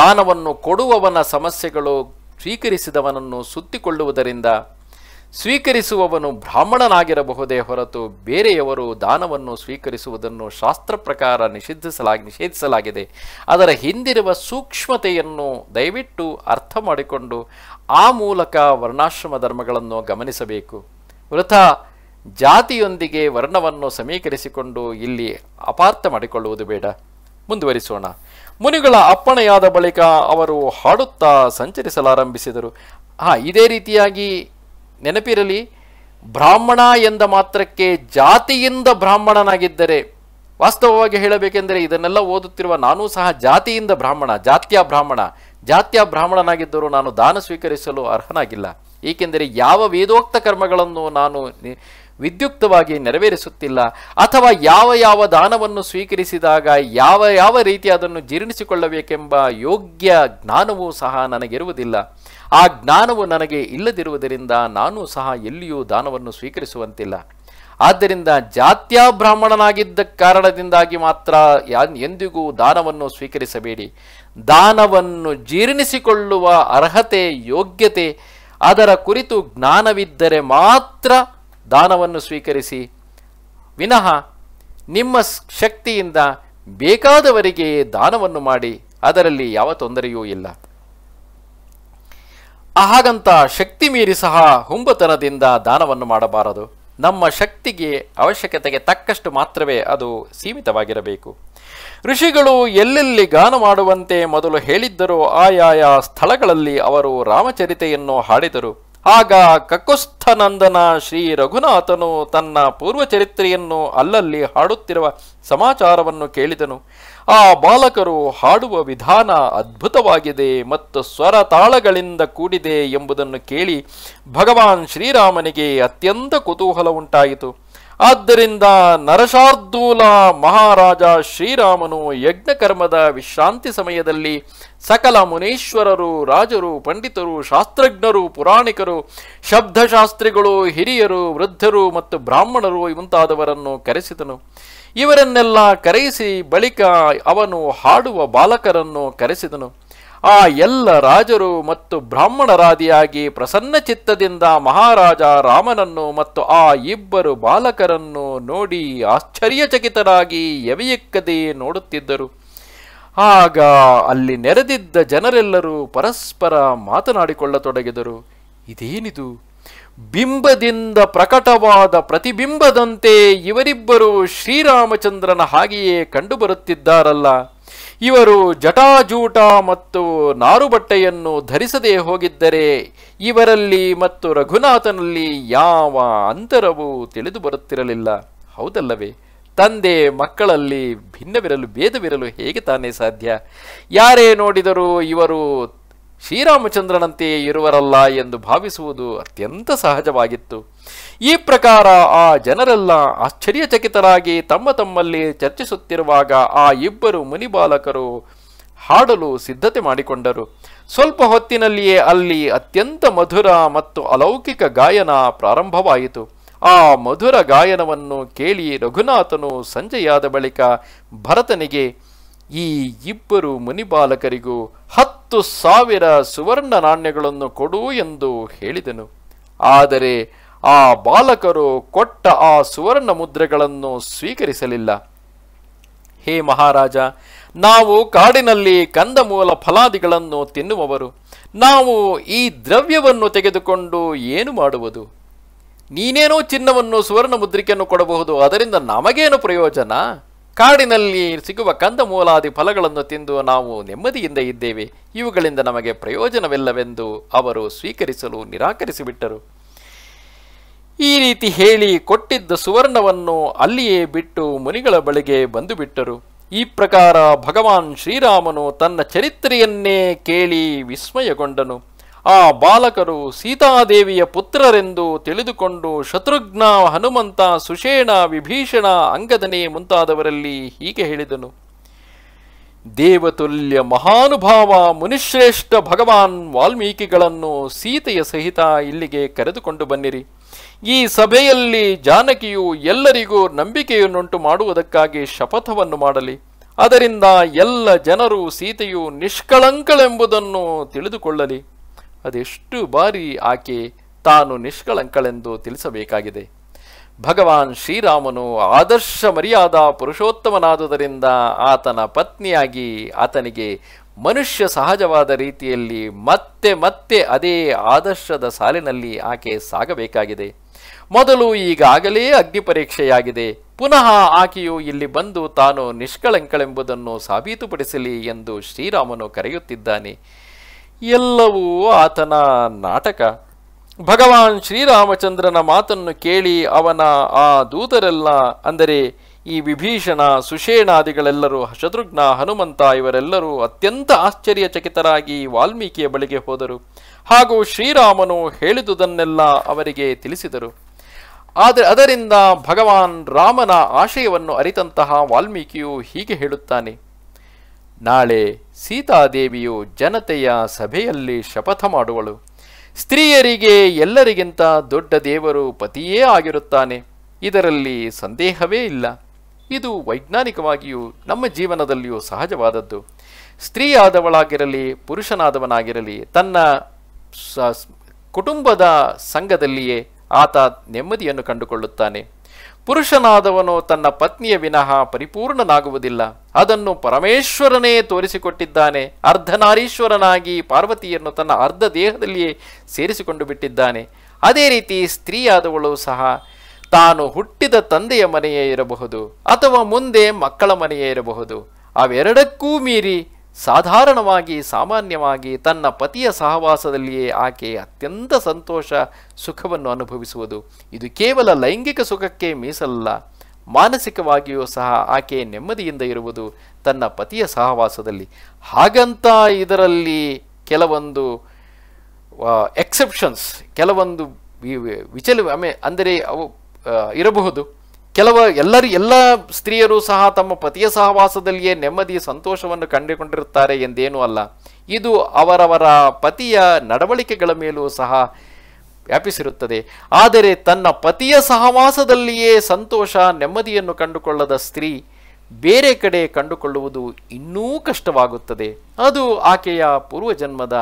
ದಾನವನ್ನು ಕೊಡುವವನ ಸಮಸ್ಯೆಗಳು ಸ್ವೀಕರಿಸಿದವನನ್ನು ಸುತ್ತಿಕೊಳ್ಳುವುದರಿಂದ ಸ್ವೀಕರಿಸುವವನು ಬ್ರಾಹ್ಮಣನಾಗಿರಬಹುದೇ ಹೊರತು ಬೇರೆಯವರು ದಾನವನ್ನು ಸ್ವೀಕರಿಸುವುದನ್ನು ಶಾಸ್ತ್ರ ಪ್ರಕಾರ ನಿಷೇಧಿಸಲಾಗಿ ನಿಷೇಧಿಸಲಾಗಿದೆ ಅದರ ಹಿಂದಿರುವ ಸೂಕ್ಷ್ಮತೆಯನ್ನು ದಯವಿಟ್ಟು ಅರ್ಥ ಮಾಡಿಕೊಂಡು ಆ ಮೂಲಕ ವರ್ಣಾಶ್ರಮ ಧರ್ಮಗಳನ್ನು ಗಮನಿಸಬೇಕು ವೃಥ ಜಾತಿಯೊಂದಿಗೆ ವರ್ಣವನ್ನು ಸಮೀಕರಿಸಿಕೊಂಡು ಇಲ್ಲಿ ಅಪಾರ್ಥ ಮಾಡಿಕೊಳ್ಳುವುದು ಬೇಡ ಮುಂದುವರಿಸೋಣ ಮುನಿಗಳ ಅಪ್ಪಣೆಯಾದ ಬಳಿಕ ಅವರು ಹಾಡುತ್ತಾ ಸಂಚರಿಸಲಾರಂಭಿಸಿದರು ಹಾ ಇದೇ ರೀತಿಯಾಗಿ ನೆನಪಿರಲಿ ಬ್ರಾಹ್ಮಣ ಎಂದ ಮಾತ್ರಕ್ಕೆ ಜಾತಿಯಿಂದ ಬ್ರಾಹ್ಮಣನಾಗಿದ್ದರೆ ವಾಸ್ತವವಾಗಿ ಹೇಳಬೇಕೆಂದರೆ ಇದನ್ನೆಲ್ಲ ಓದುತ್ತಿರುವ ನಾನೂ ಸಹ ಜಾತಿಯಿಂದ ಬ್ರಾಹ್ಮಣ ಜಾತ್ಯ ಬ್ರಾಹ್ಮಣ ಜಾತ್ಯ ಬ್ರಾಹ್ಮಣನಾಗಿದ್ದರೂ ನಾನು ದಾನ ಸ್ವೀಕರಿಸಲು ಅರ್ಹನಾಗಿಲ್ಲ ಏಕೆಂದರೆ ಯಾವ ವೇದೋಕ್ತ ಕರ್ಮಗಳನ್ನು ನಾನು ವಿದ್ಯುಕ್ತವಾಗಿ ನೆರವೇರಿಸುತ್ತಿಲ್ಲ ಅಥವಾ ಯಾವ ಯಾವ ದಾನವನ್ನು ಸ್ವೀಕರಿಸಿದಾಗ ಯಾವ ಯಾವ ರೀತಿ ಅದನ್ನು ಜೀರ್ಣಿಸಿಕೊಳ್ಳಬೇಕೆಂಬ ಯೋಗ್ಯ ಜ್ಞಾನವೂ ಸಹ ನನಗಿರುವುದಿಲ್ಲ ಆ ಜ್ಞಾನವು ನನಗೆ ಇಲ್ಲದಿರುವುದರಿಂದ ನಾನು ಸಹ ಎಲ್ಲಿಯೂ ದಾನವನ್ನು ಸ್ವೀಕರಿಸುವಂತಿಲ್ಲ ಆದ್ದರಿಂದ ಜಾತ್ಯ ಬ್ರಾಹ್ಮಣನಾಗಿದ್ದ ಕಾರಣದಿಂದಾಗಿ ಮಾತ್ರ ಎಂದಿಗೂ ದಾನವನ್ನು ಸ್ವೀಕರಿಸಬೇಡಿ ದಾನವನ್ನು ಜೀರ್ಣಿಸಿಕೊಳ್ಳುವ ಅರ್ಹತೆ ಯೋಗ್ಯತೆ ಅದರ ಕುರಿತು ಜ್ಞಾನವಿದ್ದರೆ ಮಾತ್ರ ದಾನವನ್ನು ಸ್ವೀಕರಿಸಿ ವಿನಃ ನಿಮ್ಮ ಶಕ್ತಿಯಿಂದ ಬೇಕಾದವರಿಗೆ ದಾನವನ್ನು ಮಾಡಿ ಅದರಲ್ಲಿ ಯಾವ ತೊಂದರೆಯೂ ಇಲ್ಲ ಹಾಗಂತ ಶಕ್ತಿ ಮೀರಿ ಸಹ ಹುಂಬತನದಿಂದ ದಾನವನ್ನು ಮಾಡಬಾರದು ನಮ್ಮ ಶಕ್ತಿಗೆ ಅವಶ್ಯಕತೆಗೆ ತಕ್ಕಷ್ಟು ಮಾತ್ರವೇ ಅದು ಸೀಮಿತವಾಗಿರಬೇಕು ಋಷಿಗಳು ಎಲ್ಲೆಲ್ಲಿ ಗಾನ ಮಾಡುವಂತೆ ಮೊದಲು ಹೇಳಿದ್ದರೂ ಆಯಾಯ ಸ್ಥಳಗಳಲ್ಲಿ ಅವರು ರಾಮಚರಿತೆಯನ್ನು ಹಾಡಿದರು ಆಗ ಕಕುಸ್ಥನಂದನ ಶ್ರೀ ರಘುನಾಥನು ತನ್ನ ಪೂರ್ವಚರಿತ್ರೆಯನ್ನು ಅಲ್ಲಲ್ಲಿ ಹಾಡುತ್ತಿರುವ ಸಮಾಚಾರವನ್ನು ಕೇಳಿದನು ಆ ಬಾಲಕರು ಹಾಡುವ ವಿಧಾನ ಅದ್ಭುತವಾಗಿದೆ ಮತ್ತು ಸ್ವರ ತಾಳಗಳಿಂದ ಕೂಡಿದೆ ಎಂಬುದನ್ನು ಕೇಳಿ ಭಗವಾನ್ ಶ್ರೀರಾಮನಿಗೆ ಅತ್ಯಂತ ಕುತೂಹಲ ಉಂಟಾಯಿತು ಆದ್ದರಿಂದ ನರಶಾರ್ದೂಲ ಮಹಾರಾಜ ಶ್ರೀರಾಮನು ಯಜ್ಞಕರ್ಮದ ವಿಶ್ರಾಂತಿ ಸಮಯದಲ್ಲಿ ಸಕಲ ಮುನೀಶ್ವರರು ರಾಜರು ಪಂಡಿತರು ಶಾಸ್ತ್ರಜ್ಞರು ಪುರಾಣಿಕರು ಶಬ್ದಶಾಸ್ತ್ರಿಗಳು ಹಿರಿಯರು ವೃದ್ಧರು ಮತ್ತು ಬ್ರಾಹ್ಮಣರು ಮುಂತಾದವರನ್ನು ಕರೆಸಿದನು ಇವರನ್ನೆಲ್ಲ ಕರೆಯಿಸಿ ಬಳಿಕ ಅವನು ಹಾಡುವ ಬಾಲಕರನ್ನು ಕರೆಸಿದನು ಆ ಎಲ್ಲ ರಾಜರು ಮತ್ತು ಬ್ರಾಹ್ಮಣರಾದಿಯಾಗಿ ಪ್ರಸನ್ನಚಿತ್ತದಿಂದ ಮಹಾರಾಜ ರಾಮನನ್ನು ಮತ್ತು ಆ ಇಬ್ಬರು ಬಾಲಕರನ್ನು ನೋಡಿ ಆಶ್ಚರ್ಯಚಕಿತರಾಗಿ ಎವೆಯಕ್ಕದೇ ನೋಡುತ್ತಿದ್ದರು ಆಗ ಅಲ್ಲಿ ನೆರೆದಿದ್ದ ಜನರೆಲ್ಲರೂ ಪರಸ್ಪರ ಮಾತನಾಡಿಕೊಳ್ಳತೊಡಗಿದರು ಇದೇನಿದು ಬಿಂಬದಿಂದ ಪ್ರಕಟವಾದ ಪ್ರತಿಬಿಂಬದಂತೆ ಇವರಿಬ್ಬರು ಶ್ರೀರಾಮಚಂದ್ರನ ಹಾಗೆಯೇ ಕಂಡುಬರುತ್ತಿದ್ದಾರಲ್ಲ ಇವರು ಜಟಾಜೂಟ ಮತ್ತು ಬಟ್ಟೆಯನ್ನು ಧರಿಸದೇ ಹೋಗಿದ್ದರೆ ಇವರಲ್ಲಿ ಮತ್ತು ರಘುನಾಥನಲ್ಲಿ ಯಾವ ಅಂತರವೂ ತಿಳಿದು ಬರುತ್ತಿರಲಿಲ್ಲ ಹೌದಲ್ಲವೇ ತಂದೆ ಮಕ್ಕಳಲ್ಲಿ ಭಿನ್ನವಿರಲು ಭೇದವಿರಲು ಹೇಗೆ ತಾನೇ ಸಾಧ್ಯ ಯಾರೇ ನೋಡಿದರೂ ಇವರು ಶ್ರೀರಾಮಚಂದ್ರನಂತೆಯೇ ಇರುವರಲ್ಲ ಎಂದು ಭಾವಿಸುವುದು ಅತ್ಯಂತ ಸಹಜವಾಗಿತ್ತು ಈ ಪ್ರಕಾರ ಆ ಜನರೆಲ್ಲ ಆಶ್ಚರ್ಯಚಕಿತರಾಗಿ ತಮ್ಮ ತಮ್ಮಲ್ಲಿ ಚರ್ಚಿಸುತ್ತಿರುವಾಗ ಆ ಇಬ್ಬರು ಮುನಿಬಾಲಕರು ಹಾಡಲು ಸಿದ್ಧತೆ ಮಾಡಿಕೊಂಡರು ಸ್ವಲ್ಪ ಹೊತ್ತಿನಲ್ಲಿಯೇ ಅಲ್ಲಿ ಅತ್ಯಂತ ಮಧುರ ಮತ್ತು ಅಲೌಕಿಕ ಗಾಯನ ಪ್ರಾರಂಭವಾಯಿತು ಆ ಮಧುರ ಗಾಯನವನ್ನು ಕೇಳಿ ರಘುನಾಥನು ಸಂಜೆಯಾದ ಬಳಿಕ ಭರತನಿಗೆ ಈ ಇಬ್ಬರು ಮುನಿಬಾಲಕರಿಗೂ ಹತ್ತು ಹತ್ತು ಸಾವಿರ ಸುವರ್ಣ ನಾಣ್ಯಗಳನ್ನು ಕೊಡು ಎಂದು ಹೇಳಿದನು ಆದರೆ ಆ ಬಾಲಕರು ಕೊಟ್ಟ ಆ ಸುವರ್ಣ ಮುದ್ರೆಗಳನ್ನು ಸ್ವೀಕರಿಸಲಿಲ್ಲ ಹೇ ಮಹಾರಾಜ ನಾವು ಕಾಡಿನಲ್ಲಿ ಕಂದಮೂಲ ಫಲಾದಿಗಳನ್ನು ತಿನ್ನುವವರು ನಾವು ಈ ದ್ರವ್ಯವನ್ನು ತೆಗೆದುಕೊಂಡು ಏನು ಮಾಡುವುದು ನೀನೇನೋ ಚಿನ್ನವನ್ನು ಸುವರ್ಣ ಮುದ್ರಿಕೆಯನ್ನು ಕೊಡಬಹುದು ಅದರಿಂದ ನಮಗೇನು ಪ್ರಯೋಜನ ಕಾಡಿನಲ್ಲಿ ಸಿಗುವ ಕಂದಮೂಲಾದಿ ಫಲಗಳನ್ನು ತಿಂದು ನಾವು ನೆಮ್ಮದಿಯಿಂದ ಇದ್ದೇವೆ ಇವುಗಳಿಂದ ನಮಗೆ ಪ್ರಯೋಜನವಿಲ್ಲವೆಂದು ಅವರು ಸ್ವೀಕರಿಸಲು ನಿರಾಕರಿಸಿಬಿಟ್ಟರು ಈ ರೀತಿ ಹೇಳಿ ಕೊಟ್ಟಿದ್ದ ಸುವರ್ಣವನ್ನು ಅಲ್ಲಿಯೇ ಬಿಟ್ಟು ಮುನಿಗಳ ಬಳಿಗೆ ಬಂದು ಬಿಟ್ಟರು ಈ ಪ್ರಕಾರ ಭಗವಾನ್ ಶ್ರೀರಾಮನು ತನ್ನ ಚರಿತ್ರೆಯನ್ನೇ ಕೇಳಿ ವಿಸ್ಮಯಗೊಂಡನು ಆ ಬಾಲಕರು ಸೀತಾದೇವಿಯ ಪುತ್ರರೆಂದು ತಿಳಿದುಕೊಂಡು ಶತ್ರುಘ್ನ ಹನುಮಂತ ಸುಷೇಣ ವಿಭೀಷಣ ಅಂಗದನೆ ಮುಂತಾದವರಲ್ಲಿ ಹೀಗೆ ಹೇಳಿದನು ದೇವತುಲ್ಯ ಮಹಾನುಭಾವ ಮುನಿಶ್ರೇಷ್ಠ ಭಗವಾನ್ ವಾಲ್ಮೀಕಿಗಳನ್ನು ಸೀತೆಯ ಸಹಿತ ಇಲ್ಲಿಗೆ ಕರೆದುಕೊಂಡು ಬನ್ನಿರಿ ಈ ಸಭೆಯಲ್ಲಿ ಜಾನಕಿಯು ಎಲ್ಲರಿಗೂ ನಂಬಿಕೆಯನ್ನುಂಟು ಮಾಡುವುದಕ್ಕಾಗಿ ಶಪಥವನ್ನು ಮಾಡಲಿ ಅದರಿಂದ ಎಲ್ಲ ಜನರು ಸೀತೆಯು ನಿಷ್ಕಳಂಕಳೆಂಬುದನ್ನು ತಿಳಿದುಕೊಳ್ಳಲಿ ಅದೆಷ್ಟು ಬಾರಿ ಆಕೆ ತಾನು ನಿಷ್ಕಳಂಕಳೆಂದು ತಿಳಿಸಬೇಕಾಗಿದೆ ಭಗವಾನ್ ಶ್ರೀರಾಮನು ಆದರ್ಶ ಮರ್ಯಾದ ಪುರುಷೋತ್ತಮನಾದುದರಿಂದ ಆತನ ಪತ್ನಿಯಾಗಿ ಆತನಿಗೆ ಮನುಷ್ಯ ಸಹಜವಾದ ರೀತಿಯಲ್ಲಿ ಮತ್ತೆ ಮತ್ತೆ ಅದೇ ಆದರ್ಶದ ಸಾಲಿನಲ್ಲಿ ಆಕೆ ಸಾಗಬೇಕಾಗಿದೆ ಮೊದಲು ಈಗಾಗಲೇ ಅಗ್ನಿ ಪರೀಕ್ಷೆಯಾಗಿದೆ ಪುನಃ ಆಕೆಯು ಇಲ್ಲಿ ಬಂದು ತಾನು ನಿಷ್ಕಳಂಕಳೆಂಬುದನ್ನು ಸಾಬೀತುಪಡಿಸಲಿ ಎಂದು ಶ್ರೀರಾಮನು ಕರೆಯುತ್ತಿದ್ದಾನೆ ಎಲ್ಲವೂ ಆತನ ನಾಟಕ ಭಗವಾನ್ ಶ್ರೀರಾಮಚಂದ್ರನ ಮಾತನ್ನು ಕೇಳಿ ಅವನ ಆ ದೂತರೆಲ್ಲ ಅಂದರೆ ಈ ವಿಭೀಷಣ ಸುಷೇಣಾದಿಗಳೆಲ್ಲರೂ ಶತ್ರುಘ್ನ ಹನುಮಂತ ಇವರೆಲ್ಲರೂ ಅತ್ಯಂತ ಆಶ್ಚರ್ಯಚಕಿತರಾಗಿ ವಾಲ್ಮೀಕಿಯ ಬಳಿಗೆ ಹೋದರು ಹಾಗೂ ಶ್ರೀರಾಮನು ಹೇಳಿದುದನ್ನೆಲ್ಲ ಅವರಿಗೆ ತಿಳಿಸಿದರು ಆದರೆ ಅದರಿಂದ ಭಗವಾನ್ ರಾಮನ ಆಶಯವನ್ನು ಅರಿತಂತಹ ವಾಲ್ಮೀಕಿಯು ಹೀಗೆ ಹೇಳುತ್ತಾನೆ ನಾಳೆ ಸೀತಾದೇವಿಯು ಜನತೆಯ ಸಭೆಯಲ್ಲಿ ಶಪಥ ಮಾಡುವಳು ಸ್ತ್ರೀಯರಿಗೆ ಎಲ್ಲರಿಗಿಂತ ದೊಡ್ಡ ದೇವರು ಪತಿಯೇ ಆಗಿರುತ್ತಾನೆ ಇದರಲ್ಲಿ ಸಂದೇಹವೇ ಇಲ್ಲ ಇದು ವೈಜ್ಞಾನಿಕವಾಗಿಯೂ ನಮ್ಮ ಜೀವನದಲ್ಲಿಯೂ ಸಹಜವಾದದ್ದು ಸ್ತ್ರೀಯಾದವಳಾಗಿರಲಿ ಪುರುಷನಾದವನಾಗಿರಲಿ ತನ್ನ ಕುಟುಂಬದ ಸಂಘದಲ್ಲಿಯೇ ಆತ ನೆಮ್ಮದಿಯನ್ನು ಕಂಡುಕೊಳ್ಳುತ್ತಾನೆ ಪುರುಷನಾದವನು ತನ್ನ ಪತ್ನಿಯ ವಿನಃ ಪರಿಪೂರ್ಣನಾಗುವುದಿಲ್ಲ ಅದನ್ನು ಪರಮೇಶ್ವರನೇ ತೋರಿಸಿಕೊಟ್ಟಿದ್ದಾನೆ ಅರ್ಧನಾರೀಶ್ವರನಾಗಿ ಪಾರ್ವತಿಯನ್ನು ತನ್ನ ಅರ್ಧ ದೇಹದಲ್ಲಿಯೇ ಸೇರಿಸಿಕೊಂಡು ಬಿಟ್ಟಿದ್ದಾನೆ ಅದೇ ರೀತಿ ಸ್ತ್ರೀಯಾದವಳು ಸಹ ತಾನು ಹುಟ್ಟಿದ ತಂದೆಯ ಮನೆಯೇ ಇರಬಹುದು ಅಥವಾ ಮುಂದೆ ಮಕ್ಕಳ ಮನೆಯೇ ಇರಬಹುದು ಅವೆರಡಕ್ಕೂ ಮೀರಿ ಸಾಧಾರಣವಾಗಿ ಸಾಮಾನ್ಯವಾಗಿ ತನ್ನ ಪತಿಯ ಸಹವಾಸದಲ್ಲಿಯೇ ಆಕೆ ಅತ್ಯಂತ ಸಂತೋಷ ಸುಖವನ್ನು ಅನುಭವಿಸುವುದು ಇದು ಕೇವಲ ಲೈಂಗಿಕ ಸುಖಕ್ಕೆ ಮೀಸಲ್ಲ ಮಾನಸಿಕವಾಗಿಯೂ ಸಹ ಆಕೆ ನೆಮ್ಮದಿಯಿಂದ ಇರುವುದು ತನ್ನ ಪತಿಯ ಸಹವಾಸದಲ್ಲಿ ಹಾಗಂತ ಇದರಲ್ಲಿ ಕೆಲವೊಂದು ಎಕ್ಸೆಪ್ಷನ್ಸ್ ಕೆಲವೊಂದು ವಿಚಲ ಅಂದರೆ ಅವು ಇರಬಹುದು ಕೆಲವ ಎಲ್ಲರಿ ಎಲ್ಲ ಸ್ತ್ರೀಯರು ಸಹ ತಮ್ಮ ಪತಿಯ ಸಹವಾಸದಲ್ಲಿಯೇ ನೆಮ್ಮದಿ ಸಂತೋಷವನ್ನು ಕಂಡುಕೊಂಡಿರುತ್ತಾರೆ ಎಂದೇನೂ ಅಲ್ಲ ಇದು ಅವರವರ ಪತಿಯ ನಡವಳಿಕೆಗಳ ಮೇಲೂ ಸಹ ವ್ಯಾಪಿಸಿರುತ್ತದೆ ಆದರೆ ತನ್ನ ಪತಿಯ ಸಹವಾಸದಲ್ಲಿಯೇ ಸಂತೋಷ ನೆಮ್ಮದಿಯನ್ನು ಕಂಡುಕೊಳ್ಳದ ಸ್ತ್ರೀ ಬೇರೆ ಕಡೆ ಕಂಡುಕೊಳ್ಳುವುದು ಇನ್ನೂ ಕಷ್ಟವಾಗುತ್ತದೆ ಅದು ಆಕೆಯ ಪೂರ್ವಜನ್ಮದ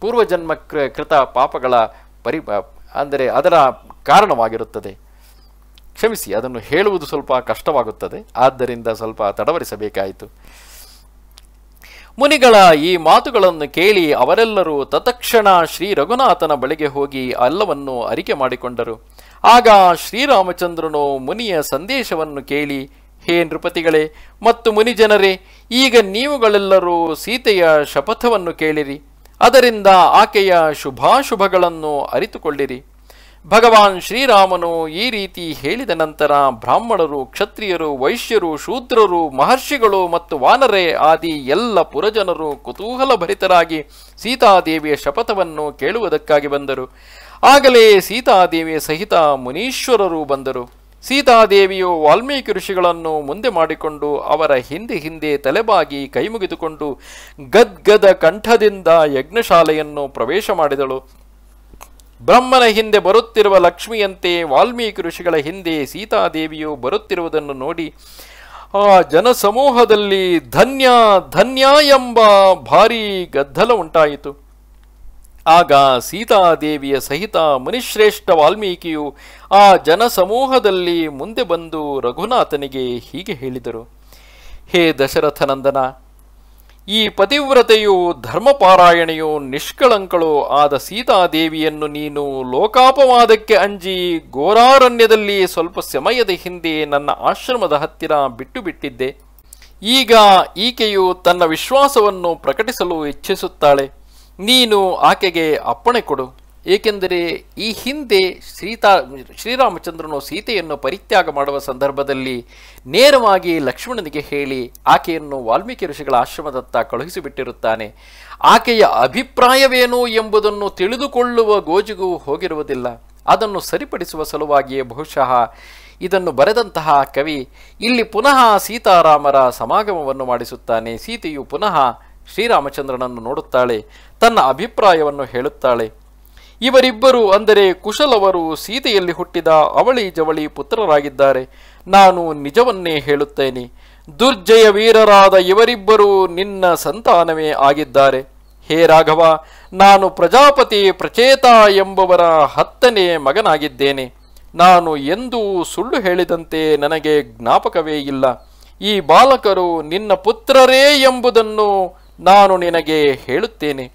ಪೂರ್ವಜನ್ಮ ಕೃತ ಪಾಪಗಳ ಪರಿ ಅಂದರೆ ಅದರ ಕಾರಣವಾಗಿರುತ್ತದೆ ಕ್ಷಮಿಸಿ ಅದನ್ನು ಹೇಳುವುದು ಸ್ವಲ್ಪ ಕಷ್ಟವಾಗುತ್ತದೆ ಆದ್ದರಿಂದ ಸ್ವಲ್ಪ ತಡವರಿಸಬೇಕಾಯಿತು ಮುನಿಗಳ ಈ ಮಾತುಗಳನ್ನು ಕೇಳಿ ಅವರೆಲ್ಲರೂ ತತಕ್ಷಣ ಶ್ರೀ ರಘುನಾಥನ ಬಳಿಗೆ ಹೋಗಿ ಅಲ್ಲವನ್ನು ಅರಿಕೆ ಮಾಡಿಕೊಂಡರು ಆಗ ಶ್ರೀರಾಮಚಂದ್ರನು ಮುನಿಯ ಸಂದೇಶವನ್ನು ಕೇಳಿ ಹೇ ನೃಪತಿಗಳೇ ಮತ್ತು ಮುನಿಜನರೇ ಈಗ ನೀವುಗಳೆಲ್ಲರೂ ಸೀತೆಯ ಶಪಥವನ್ನು ಕೇಳಿರಿ ಅದರಿಂದ ಆಕೆಯ ಶುಭಾಶುಭಗಳನ್ನು ಅರಿತುಕೊಳ್ಳಿರಿ ಭಗವಾನ್ ಶ್ರೀರಾಮನು ಈ ರೀತಿ ಹೇಳಿದ ನಂತರ ಬ್ರಾಹ್ಮಣರು ಕ್ಷತ್ರಿಯರು ವೈಶ್ಯರು ಶೂದ್ರರು ಮಹರ್ಷಿಗಳು ಮತ್ತು ವಾನರೇ ಆದಿ ಎಲ್ಲ ಪುರಜನರು ಕುತೂಹಲ ಭರಿತರಾಗಿ ಸೀತಾದೇವಿಯ ಶಪಥವನ್ನು ಕೇಳುವುದಕ್ಕಾಗಿ ಬಂದರು ಆಗಲೇ ಸೀತಾದೇವಿಯ ಸಹಿತ ಮುನೀಶ್ವರರು ಬಂದರು ಸೀತಾದೇವಿಯು ವಾಲ್ಮೀಕಿ ಋಷಿಗಳನ್ನು ಮುಂದೆ ಮಾಡಿಕೊಂಡು ಅವರ ಹಿಂದೆ ಹಿಂದೆ ತಲೆಬಾಗಿ ಕೈಮುಗಿದುಕೊಂಡು ಗದ್ಗದ ಕಂಠದಿಂದ ಯಜ್ಞಶಾಲೆಯನ್ನು ಪ್ರವೇಶ ಮಾಡಿದಳು ಬ್ರಹ್ಮನ ಹಿಂದೆ ಬರುತ್ತಿರುವ ಲಕ್ಷ್ಮಿಯಂತೆ ವಾಲ್ಮೀಕಿ ಋಷಿಗಳ ಹಿಂದೆ ಸೀತಾದೇವಿಯು ಬರುತ್ತಿರುವುದನ್ನು ನೋಡಿ ಆ ಜನಸಮೂಹದಲ್ಲಿ ಧನ್ಯ ಧನ್ಯ ಎಂಬ ಭಾರೀ ಗದ್ದಲ ಉಂಟಾಯಿತು ಆಗ ಸೀತಾದೇವಿಯ ಸಹಿತ ಮುನಿಶ್ರೇಷ್ಠ ವಾಲ್ಮೀಕಿಯು ಆ ಜನಸಮೂಹದಲ್ಲಿ ಮುಂದೆ ಬಂದು ರಘುನಾಥನಿಗೆ ಹೀಗೆ ಹೇಳಿದರು ಹೇ ದಶರಥನಂದನ ಈ ಪತಿವ್ರತೆಯು ಧರ್ಮಪಾರಾಯಣೆಯು ನಿಷ್ಕಳಂಕಳು ಆದ ಸೀತಾದೇವಿಯನ್ನು ನೀನು ಲೋಕಾಪವಾದಕ್ಕೆ ಅಂಜಿ ಗೋರಾರಣ್ಯದಲ್ಲಿ ಸ್ವಲ್ಪ ಸಮಯದ ಹಿಂದೆ ನನ್ನ ಆಶ್ರಮದ ಹತ್ತಿರ ಬಿಟ್ಟು ಈಗ ಈಕೆಯು ತನ್ನ ವಿಶ್ವಾಸವನ್ನು ಪ್ರಕಟಿಸಲು ಇಚ್ಛಿಸುತ್ತಾಳೆ ನೀನು ಆಕೆಗೆ ಅಪ್ಪಣೆ ಕೊಡು ಏಕೆಂದರೆ ಈ ಹಿಂದೆ ಸೀತಾ ಶ್ರೀರಾಮಚಂದ್ರನು ಸೀತೆಯನ್ನು ಪರಿತ್ಯಾಗ ಮಾಡುವ ಸಂದರ್ಭದಲ್ಲಿ ನೇರವಾಗಿ ಲಕ್ಷ್ಮಣನಿಗೆ ಹೇಳಿ ಆಕೆಯನ್ನು ವಾಲ್ಮೀಕಿ ಋಷಿಗಳ ಆಶ್ರಮದತ್ತ ಕಳುಹಿಸಿಬಿಟ್ಟಿರುತ್ತಾನೆ ಆಕೆಯ ಅಭಿಪ್ರಾಯವೇನು ಎಂಬುದನ್ನು ತಿಳಿದುಕೊಳ್ಳುವ ಗೋಜಿಗೂ ಹೋಗಿರುವುದಿಲ್ಲ ಅದನ್ನು ಸರಿಪಡಿಸುವ ಸಲುವಾಗಿಯೇ ಬಹುಶಃ ಇದನ್ನು ಬರೆದಂತಹ ಕವಿ ಇಲ್ಲಿ ಪುನಃ ಸೀತಾರಾಮರ ಸಮಾಗಮವನ್ನು ಮಾಡಿಸುತ್ತಾನೆ ಸೀತೆಯು ಪುನಃ ಶ್ರೀರಾಮಚಂದ್ರನನ್ನು ನೋಡುತ್ತಾಳೆ ತನ್ನ ಅಭಿಪ್ರಾಯವನ್ನು ಹೇಳುತ್ತಾಳೆ ಇವರಿಬ್ಬರು ಅಂದರೆ ಕುಶಲವರು ಸೀತೆಯಲ್ಲಿ ಹುಟ್ಟಿದ ಅವಳಿ ಜವಳಿ ಪುತ್ರರಾಗಿದ್ದಾರೆ ನಾನು ನಿಜವನ್ನೇ ಹೇಳುತ್ತೇನೆ ದುರ್ಜಯ ವೀರರಾದ ಇವರಿಬ್ಬರೂ ನಿನ್ನ ಸಂತಾನವೇ ಆಗಿದ್ದಾರೆ ಹೇ ರಾಘವ ನಾನು ಪ್ರಜಾಪತಿ ಪ್ರಚೇತ ಎಂಬವರ ಹತ್ತನೇ ಮಗನಾಗಿದ್ದೇನೆ ನಾನು ಎಂದೂ ಸುಳ್ಳು ಹೇಳಿದಂತೆ ನನಗೆ ಜ್ಞಾಪಕವೇ ಇಲ್ಲ ಈ ಬಾಲಕರು ನಿನ್ನ ಪುತ್ರರೇ ಎಂಬುದನ್ನು ನಾನು ನಿನಗೆ ಹೇಳುತ್ತೇನೆ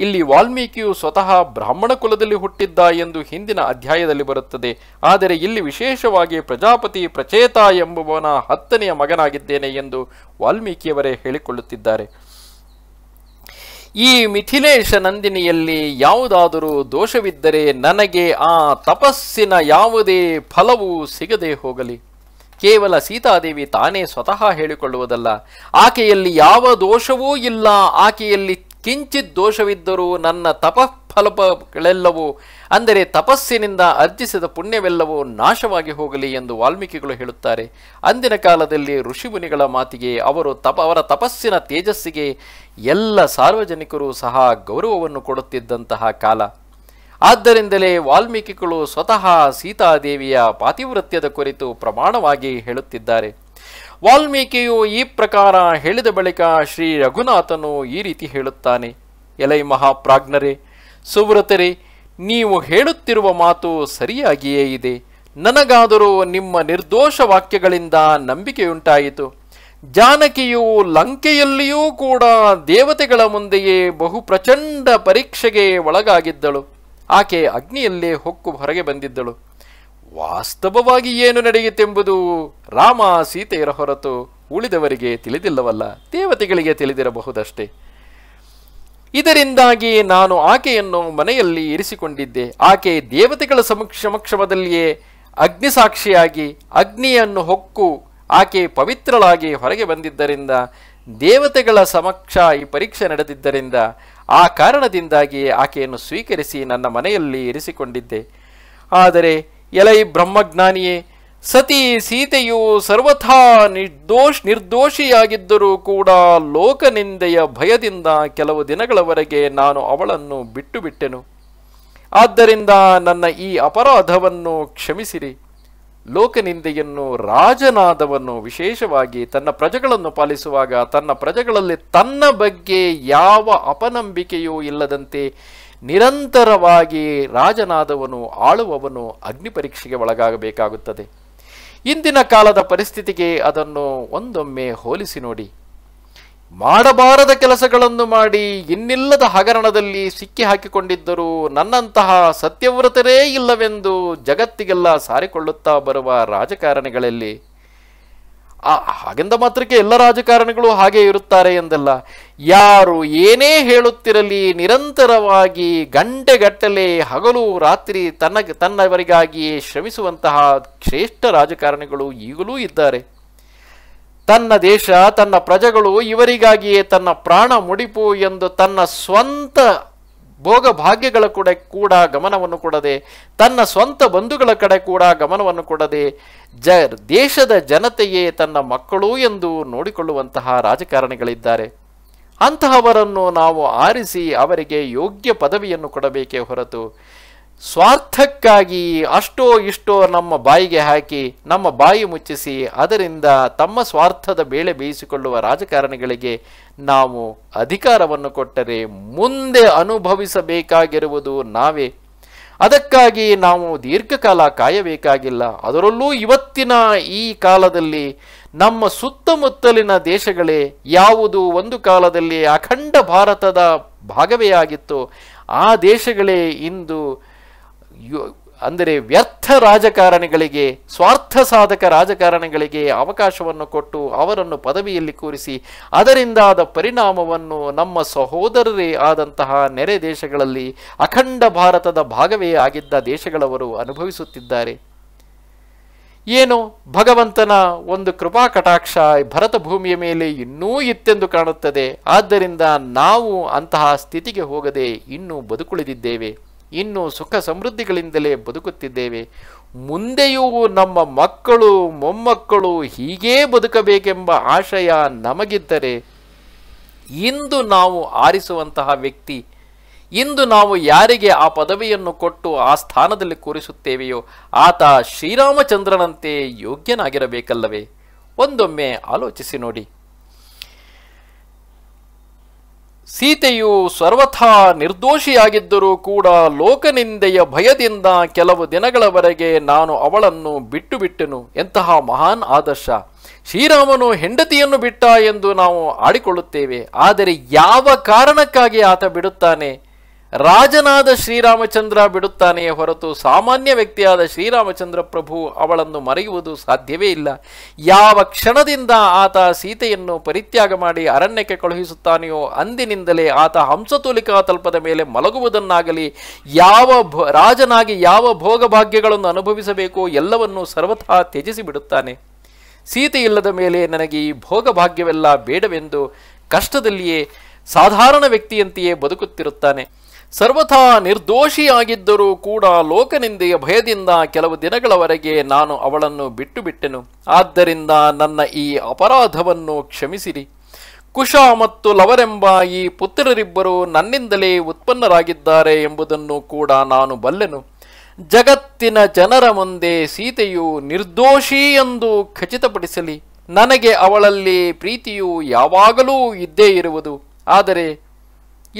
ಇಲ್ಲಿ ವಾಲ್ಮೀಕಿಯು ಸ್ವತಃ ಬ್ರಾಹ್ಮಣ ಕುಲದಲ್ಲಿ ಹುಟ್ಟಿದ್ದ ಎಂದು ಹಿಂದಿನ ಅಧ್ಯಾಯದಲ್ಲಿ ಬರುತ್ತದೆ ಆದರೆ ಇಲ್ಲಿ ವಿಶೇಷವಾಗಿ ಪ್ರಜಾಪತಿ ಪ್ರಚೇತ ಎಂಬುವನ ಹತ್ತನೆಯ ಮಗನಾಗಿದ್ದೇನೆ ಎಂದು ವಾಲ್ಮೀಕಿಯವರೇ ಹೇಳಿಕೊಳ್ಳುತ್ತಿದ್ದಾರೆ ಈ ಮಿಥಿಲೇಶ ನಂದಿನಿಯಲ್ಲಿ ಯಾವುದಾದರೂ ದೋಷವಿದ್ದರೆ ನನಗೆ ಆ ತಪಸ್ಸಿನ ಯಾವುದೇ ಫಲವೂ ಸಿಗದೆ ಹೋಗಲಿ ಕೇವಲ ಸೀತಾದೇವಿ ತಾನೇ ಸ್ವತಃ ಹೇಳಿಕೊಳ್ಳುವುದಲ್ಲ ಆಕೆಯಲ್ಲಿ ಯಾವ ದೋಷವೂ ಇಲ್ಲ ಆಕೆಯಲ್ಲಿ ಕಿಂಚಿತ್ ದೋಷವಿದ್ದರೂ ನನ್ನ ತಪಫಲಪಗಳೆಲ್ಲವೂ ಅಂದರೆ ತಪಸ್ಸಿನಿಂದ ಅರ್ಜಿಸಿದ ಪುಣ್ಯವೆಲ್ಲವೂ ನಾಶವಾಗಿ ಹೋಗಲಿ ಎಂದು ವಾಲ್ಮೀಕಿಗಳು ಹೇಳುತ್ತಾರೆ ಅಂದಿನ ಕಾಲದಲ್ಲಿ ಋಷಿಮುನಿಗಳ ಮಾತಿಗೆ ಅವರು ತಪ ಅವರ ತಪಸ್ಸಿನ ತೇಜಸ್ಸಿಗೆ ಎಲ್ಲ ಸಾರ್ವಜನಿಕರು ಸಹ ಗೌರವವನ್ನು ಕೊಡುತ್ತಿದ್ದಂತಹ ಕಾಲ ಆದ್ದರಿಂದಲೇ ವಾಲ್ಮೀಕಿಗಳು ಸ್ವತಃ ಸೀತಾದೇವಿಯ ಪಾತಿವೃತ್ಯದ ಕುರಿತು ಪ್ರಮಾಣವಾಗಿ ಹೇಳುತ್ತಿದ್ದಾರೆ ವಾಲ್ಮೀಕಿಯು ಈ ಪ್ರಕಾರ ಹೇಳಿದ ಬಳಿಕ ಶ್ರೀ ರಘುನಾಥನು ಈ ರೀತಿ ಹೇಳುತ್ತಾನೆ ಎಲೈ ಮಹಾಪ್ರಾಜ್ಞರೇ ಸುವ್ರತರೇ ನೀವು ಹೇಳುತ್ತಿರುವ ಮಾತು ಸರಿಯಾಗಿಯೇ ಇದೆ ನನಗಾದರೂ ನಿಮ್ಮ ನಿರ್ದೋಷ ವಾಕ್ಯಗಳಿಂದ ನಂಬಿಕೆಯುಂಟಾಯಿತು ಜಾನಕಿಯು ಲಂಕೆಯಲ್ಲಿಯೂ ಕೂಡ ದೇವತೆಗಳ ಮುಂದೆಯೇ ಬಹು ಪ್ರಚಂಡ ಪರೀಕ್ಷೆಗೆ ಒಳಗಾಗಿದ್ದಳು ಆಕೆ ಅಗ್ನಿಯಲ್ಲೇ ಹೊಕ್ಕು ಹೊರಗೆ ಬಂದಿದ್ದಳು ವಾಸ್ತವವಾಗಿ ಏನು ನಡೆಯುತ್ತೆಂಬುದು ರಾಮ ಸೀತೆಯರ ಹೊರತು ಉಳಿದವರಿಗೆ ತಿಳಿದಿಲ್ಲವಲ್ಲ ದೇವತೆಗಳಿಗೆ ತಿಳಿದಿರಬಹುದಷ್ಟೇ ಇದರಿಂದಾಗಿ ನಾನು ಆಕೆಯನ್ನು ಮನೆಯಲ್ಲಿ ಇರಿಸಿಕೊಂಡಿದ್ದೆ ಆಕೆ ದೇವತೆಗಳ ಸಮಕ್ಷಮದಲ್ಲಿಯೇ ಅಗ್ನಿಸಾಕ್ಷಿಯಾಗಿ ಅಗ್ನಿಯನ್ನು ಹೊಕ್ಕು ಆಕೆ ಪವಿತ್ರಳಾಗಿ ಹೊರಗೆ ಬಂದಿದ್ದರಿಂದ ದೇವತೆಗಳ ಸಮಕ್ಷ ಈ ಪರೀಕ್ಷೆ ನಡೆದಿದ್ದರಿಂದ ಆ ಕಾರಣದಿಂದಾಗಿ ಆಕೆಯನ್ನು ಸ್ವೀಕರಿಸಿ ನನ್ನ ಮನೆಯಲ್ಲಿ ಇರಿಸಿಕೊಂಡಿದ್ದೆ ಆದರೆ ಎಲೈ ಬ್ರಹ್ಮಜ್ಞಾನಿಯೇ ಸತಿ ಸೀತೆಯು ಸರ್ವಥಾ ನಿರ್ದೋಷ್ ನಿರ್ದೋಷಿಯಾಗಿದ್ದರೂ ಕೂಡ ಲೋಕನಿಂದೆಯ ಭಯದಿಂದ ಕೆಲವು ದಿನಗಳವರೆಗೆ ನಾನು ಅವಳನ್ನು ಬಿಟ್ಟು ಬಿಟ್ಟೆನು ಆದ್ದರಿಂದ ನನ್ನ ಈ ಅಪರಾಧವನ್ನು ಕ್ಷಮಿಸಿರಿ ಲೋಕನಿಂದೆಯನ್ನು ರಾಜನಾದವನ್ನು ವಿಶೇಷವಾಗಿ ತನ್ನ ಪ್ರಜೆಗಳನ್ನು ಪಾಲಿಸುವಾಗ ತನ್ನ ಪ್ರಜೆಗಳಲ್ಲಿ ತನ್ನ ಬಗ್ಗೆ ಯಾವ ಅಪನಂಬಿಕೆಯೂ ಇಲ್ಲದಂತೆ ನಿರಂತರವಾಗಿ ರಾಜನಾದವನು ಆಳುವವನು ಅಗ್ನಿಪರೀಕ್ಷೆಗೆ ಒಳಗಾಗಬೇಕಾಗುತ್ತದೆ ಇಂದಿನ ಕಾಲದ ಪರಿಸ್ಥಿತಿಗೆ ಅದನ್ನು ಒಂದೊಮ್ಮೆ ಹೋಲಿಸಿ ನೋಡಿ ಮಾಡಬಾರದ ಕೆಲಸಗಳನ್ನು ಮಾಡಿ ಇನ್ನಿಲ್ಲದ ಹಗರಣದಲ್ಲಿ ಸಿಕ್ಕಿ ಹಾಕಿಕೊಂಡಿದ್ದರೂ ನನ್ನಂತಹ ಸತ್ಯವ್ರತರೇ ಇಲ್ಲವೆಂದು ಜಗತ್ತಿಗೆಲ್ಲ ಸಾರಿಕೊಳ್ಳುತ್ತಾ ಬರುವ ರಾಜಕಾರಣಿಗಳಲ್ಲಿ ಆ ಹಾಗೆಂದ ಮಾತ್ರಕ್ಕೆ ಎಲ್ಲ ರಾಜಕಾರಣಿಗಳು ಹಾಗೆ ಇರುತ್ತಾರೆ ಎಂದಲ್ಲ ಯಾರು ಏನೇ ಹೇಳುತ್ತಿರಲಿ ನಿರಂತರವಾಗಿ ಗಂಟೆಗಟ್ಟಲೆ ಹಗಲು ರಾತ್ರಿ ತನ್ನ ತನ್ನವರಿಗಾಗಿಯೇ ಶ್ರಮಿಸುವಂತಹ ಶ್ರೇಷ್ಠ ರಾಜಕಾರಣಿಗಳು ಈಗಲೂ ಇದ್ದಾರೆ ತನ್ನ ದೇಶ ತನ್ನ ಪ್ರಜೆಗಳು ಇವರಿಗಾಗಿಯೇ ತನ್ನ ಪ್ರಾಣ ಮುಡಿಪು ಎಂದು ತನ್ನ ಸ್ವಂತ ಭೋಗ ಭಾಗ್ಯಗಳ ಕೂಡ ಕೂಡ ಗಮನವನ್ನು ಕೊಡದೆ ತನ್ನ ಸ್ವಂತ ಬಂಧುಗಳ ಕಡೆ ಕೂಡ ಗಮನವನ್ನು ಕೊಡದೆ ಜ ದೇಶದ ಜನತೆಯೇ ತನ್ನ ಮಕ್ಕಳು ಎಂದು ನೋಡಿಕೊಳ್ಳುವಂತಹ ರಾಜಕಾರಣಿಗಳಿದ್ದಾರೆ ಅಂತಹವರನ್ನು ನಾವು ಆರಿಸಿ ಅವರಿಗೆ ಯೋಗ್ಯ ಪದವಿಯನ್ನು ಕೊಡಬೇಕೇ ಹೊರತು ಸ್ವಾರ್ಥಕ್ಕಾಗಿ ಅಷ್ಟೋ ಇಷ್ಟೋ ನಮ್ಮ ಬಾಯಿಗೆ ಹಾಕಿ ನಮ್ಮ ಬಾಯಿ ಮುಚ್ಚಿಸಿ ಅದರಿಂದ ತಮ್ಮ ಸ್ವಾರ್ಥದ ಬೇಳೆ ಬೇಯಿಸಿಕೊಳ್ಳುವ ರಾಜಕಾರಣಿಗಳಿಗೆ ನಾವು ಅಧಿಕಾರವನ್ನು ಕೊಟ್ಟರೆ ಮುಂದೆ ಅನುಭವಿಸಬೇಕಾಗಿರುವುದು ನಾವೇ ಅದಕ್ಕಾಗಿ ನಾವು ದೀರ್ಘಕಾಲ ಕಾಯಬೇಕಾಗಿಲ್ಲ ಅದರಲ್ಲೂ ಇವತ್ತಿನ ಈ ಕಾಲದಲ್ಲಿ ನಮ್ಮ ಸುತ್ತಮುತ್ತಲಿನ ದೇಶಗಳೇ ಯಾವುದು ಒಂದು ಕಾಲದಲ್ಲಿ ಅಖಂಡ ಭಾರತದ ಭಾಗವೇ ಆಗಿತ್ತು ಆ ದೇಶಗಳೇ ಇಂದು ಅಂದರೆ ವ್ಯರ್ಥ ರಾಜಕಾರಣಿಗಳಿಗೆ ಸ್ವಾರ್ಥ ಸಾಧಕ ರಾಜಕಾರಣಿಗಳಿಗೆ ಅವಕಾಶವನ್ನು ಕೊಟ್ಟು ಅವರನ್ನು ಪದವಿಯಲ್ಲಿ ಕೂರಿಸಿ ಅದರಿಂದಾದ ಪರಿಣಾಮವನ್ನು ನಮ್ಮ ಸಹೋದರರೇ ಆದಂತಹ ನೆರೆ ದೇಶಗಳಲ್ಲಿ ಅಖಂಡ ಭಾರತದ ಭಾಗವೇ ಆಗಿದ್ದ ದೇಶಗಳವರು ಅನುಭವಿಸುತ್ತಿದ್ದಾರೆ ಏನು ಭಗವಂತನ ಒಂದು ಕೃಪಾ ಕಟಾಕ್ಷ ಭರತ ಭೂಮಿಯ ಮೇಲೆ ಇನ್ನೂ ಇತ್ತೆಂದು ಕಾಣುತ್ತದೆ ಆದ್ದರಿಂದ ನಾವು ಅಂತಹ ಸ್ಥಿತಿಗೆ ಹೋಗದೆ ಇನ್ನೂ ಬದುಕುಳಿದಿದ್ದೇವೆ ಇನ್ನು ಸುಖ ಸಮೃದ್ಧಿಗಳಿಂದಲೇ ಬದುಕುತ್ತಿದ್ದೇವೆ ಮುಂದೆಯೂ ನಮ್ಮ ಮಕ್ಕಳು ಮೊಮ್ಮಕ್ಕಳು ಹೀಗೇ ಬದುಕಬೇಕೆಂಬ ಆಶಯ ನಮಗಿದ್ದರೆ ಇಂದು ನಾವು ಆರಿಸುವಂತಹ ವ್ಯಕ್ತಿ ಇಂದು ನಾವು ಯಾರಿಗೆ ಆ ಪದವಿಯನ್ನು ಕೊಟ್ಟು ಆ ಸ್ಥಾನದಲ್ಲಿ ಕೂರಿಸುತ್ತೇವೆಯೋ ಆತ ಶ್ರೀರಾಮಚಂದ್ರನಂತೆ ಯೋಗ್ಯನಾಗಿರಬೇಕಲ್ಲವೇ ಒಂದೊಮ್ಮೆ ಆಲೋಚಿಸಿ ನೋಡಿ ಸೀತೆಯು ಸರ್ವಥಾ ನಿರ್ದೋಷಿಯಾಗಿದ್ದರೂ ಕೂಡ ಲೋಕನಿಂದೆಯ ಭಯದಿಂದ ಕೆಲವು ದಿನಗಳವರೆಗೆ ನಾನು ಅವಳನ್ನು ಬಿಟ್ಟು ಬಿಟ್ಟೆನು ಎಂತಹ ಮಹಾನ್ ಆದರ್ಶ ಶ್ರೀರಾಮನು ಹೆಂಡತಿಯನ್ನು ಬಿಟ್ಟ ಎಂದು ನಾವು ಆಡಿಕೊಳ್ಳುತ್ತೇವೆ ಆದರೆ ಯಾವ ಕಾರಣಕ್ಕಾಗಿ ಆತ ಬಿಡುತ್ತಾನೆ ರಾಜನಾದ ಶ್ರೀರಾಮಚಂದ್ರ ಬಿಡುತ್ತಾನೆಯೇ ಹೊರತು ಸಾಮಾನ್ಯ ವ್ಯಕ್ತಿಯಾದ ಶ್ರೀರಾಮಚಂದ್ರ ಪ್ರಭು ಅವಳನ್ನು ಮರೆಯುವುದು ಸಾಧ್ಯವೇ ಇಲ್ಲ ಯಾವ ಕ್ಷಣದಿಂದ ಆತ ಸೀತೆಯನ್ನು ಪರಿತ್ಯಾಗ ಮಾಡಿ ಅರಣ್ಯಕ್ಕೆ ಕಳುಹಿಸುತ್ತಾನೆಯೋ ಅಂದಿನಿಂದಲೇ ಆತ ಹಂಸತೂಲಿಕಾ ತಲ್ಪದ ಮೇಲೆ ಮಲಗುವುದನ್ನಾಗಲಿ ಯಾವ ರಾಜನಾಗಿ ಯಾವ ಭೋಗಭಾಗ್ಯಗಳನ್ನು ಅನುಭವಿಸಬೇಕೋ ಎಲ್ಲವನ್ನೂ ಸರ್ವಥಾ ತ್ಯಜಿಸಿ ಬಿಡುತ್ತಾನೆ ಸೀತೆಯಿಲ್ಲದ ಮೇಲೆ ನನಗೆ ಈ ಭೋಗಭಾಗ್ಯವೆಲ್ಲ ಬೇಡವೆಂದು ಕಷ್ಟದಲ್ಲಿಯೇ ಸಾಧಾರಣ ವ್ಯಕ್ತಿಯಂತೆಯೇ ಬದುಕುತ್ತಿರುತ್ತಾನೆ ಸರ್ವಥಾ ನಿರ್ದೋಷಿಯಾಗಿದ್ದರೂ ಕೂಡ ಲೋಕನಿಂದೆಯ ಭಯದಿಂದ ಕೆಲವು ದಿನಗಳವರೆಗೆ ನಾನು ಅವಳನ್ನು ಬಿಟ್ಟು ಬಿಟ್ಟೆನು ಆದ್ದರಿಂದ ನನ್ನ ಈ ಅಪರಾಧವನ್ನು ಕ್ಷಮಿಸಿರಿ ಕುಶ ಮತ್ತು ಲವರೆಂಬ ಈ ಪುತ್ರರಿಬ್ಬರು ನನ್ನಿಂದಲೇ ಉತ್ಪನ್ನರಾಗಿದ್ದಾರೆ ಎಂಬುದನ್ನು ಕೂಡ ನಾನು ಬಲ್ಲೆನು ಜಗತ್ತಿನ ಜನರ ಮುಂದೆ ಸೀತೆಯು ನಿರ್ದೋಷಿ ಎಂದು ಖಚಿತಪಡಿಸಲಿ ನನಗೆ ಅವಳಲ್ಲಿ ಪ್ರೀತಿಯು ಯಾವಾಗಲೂ ಇದ್ದೇ ಇರುವುದು ಆದರೆ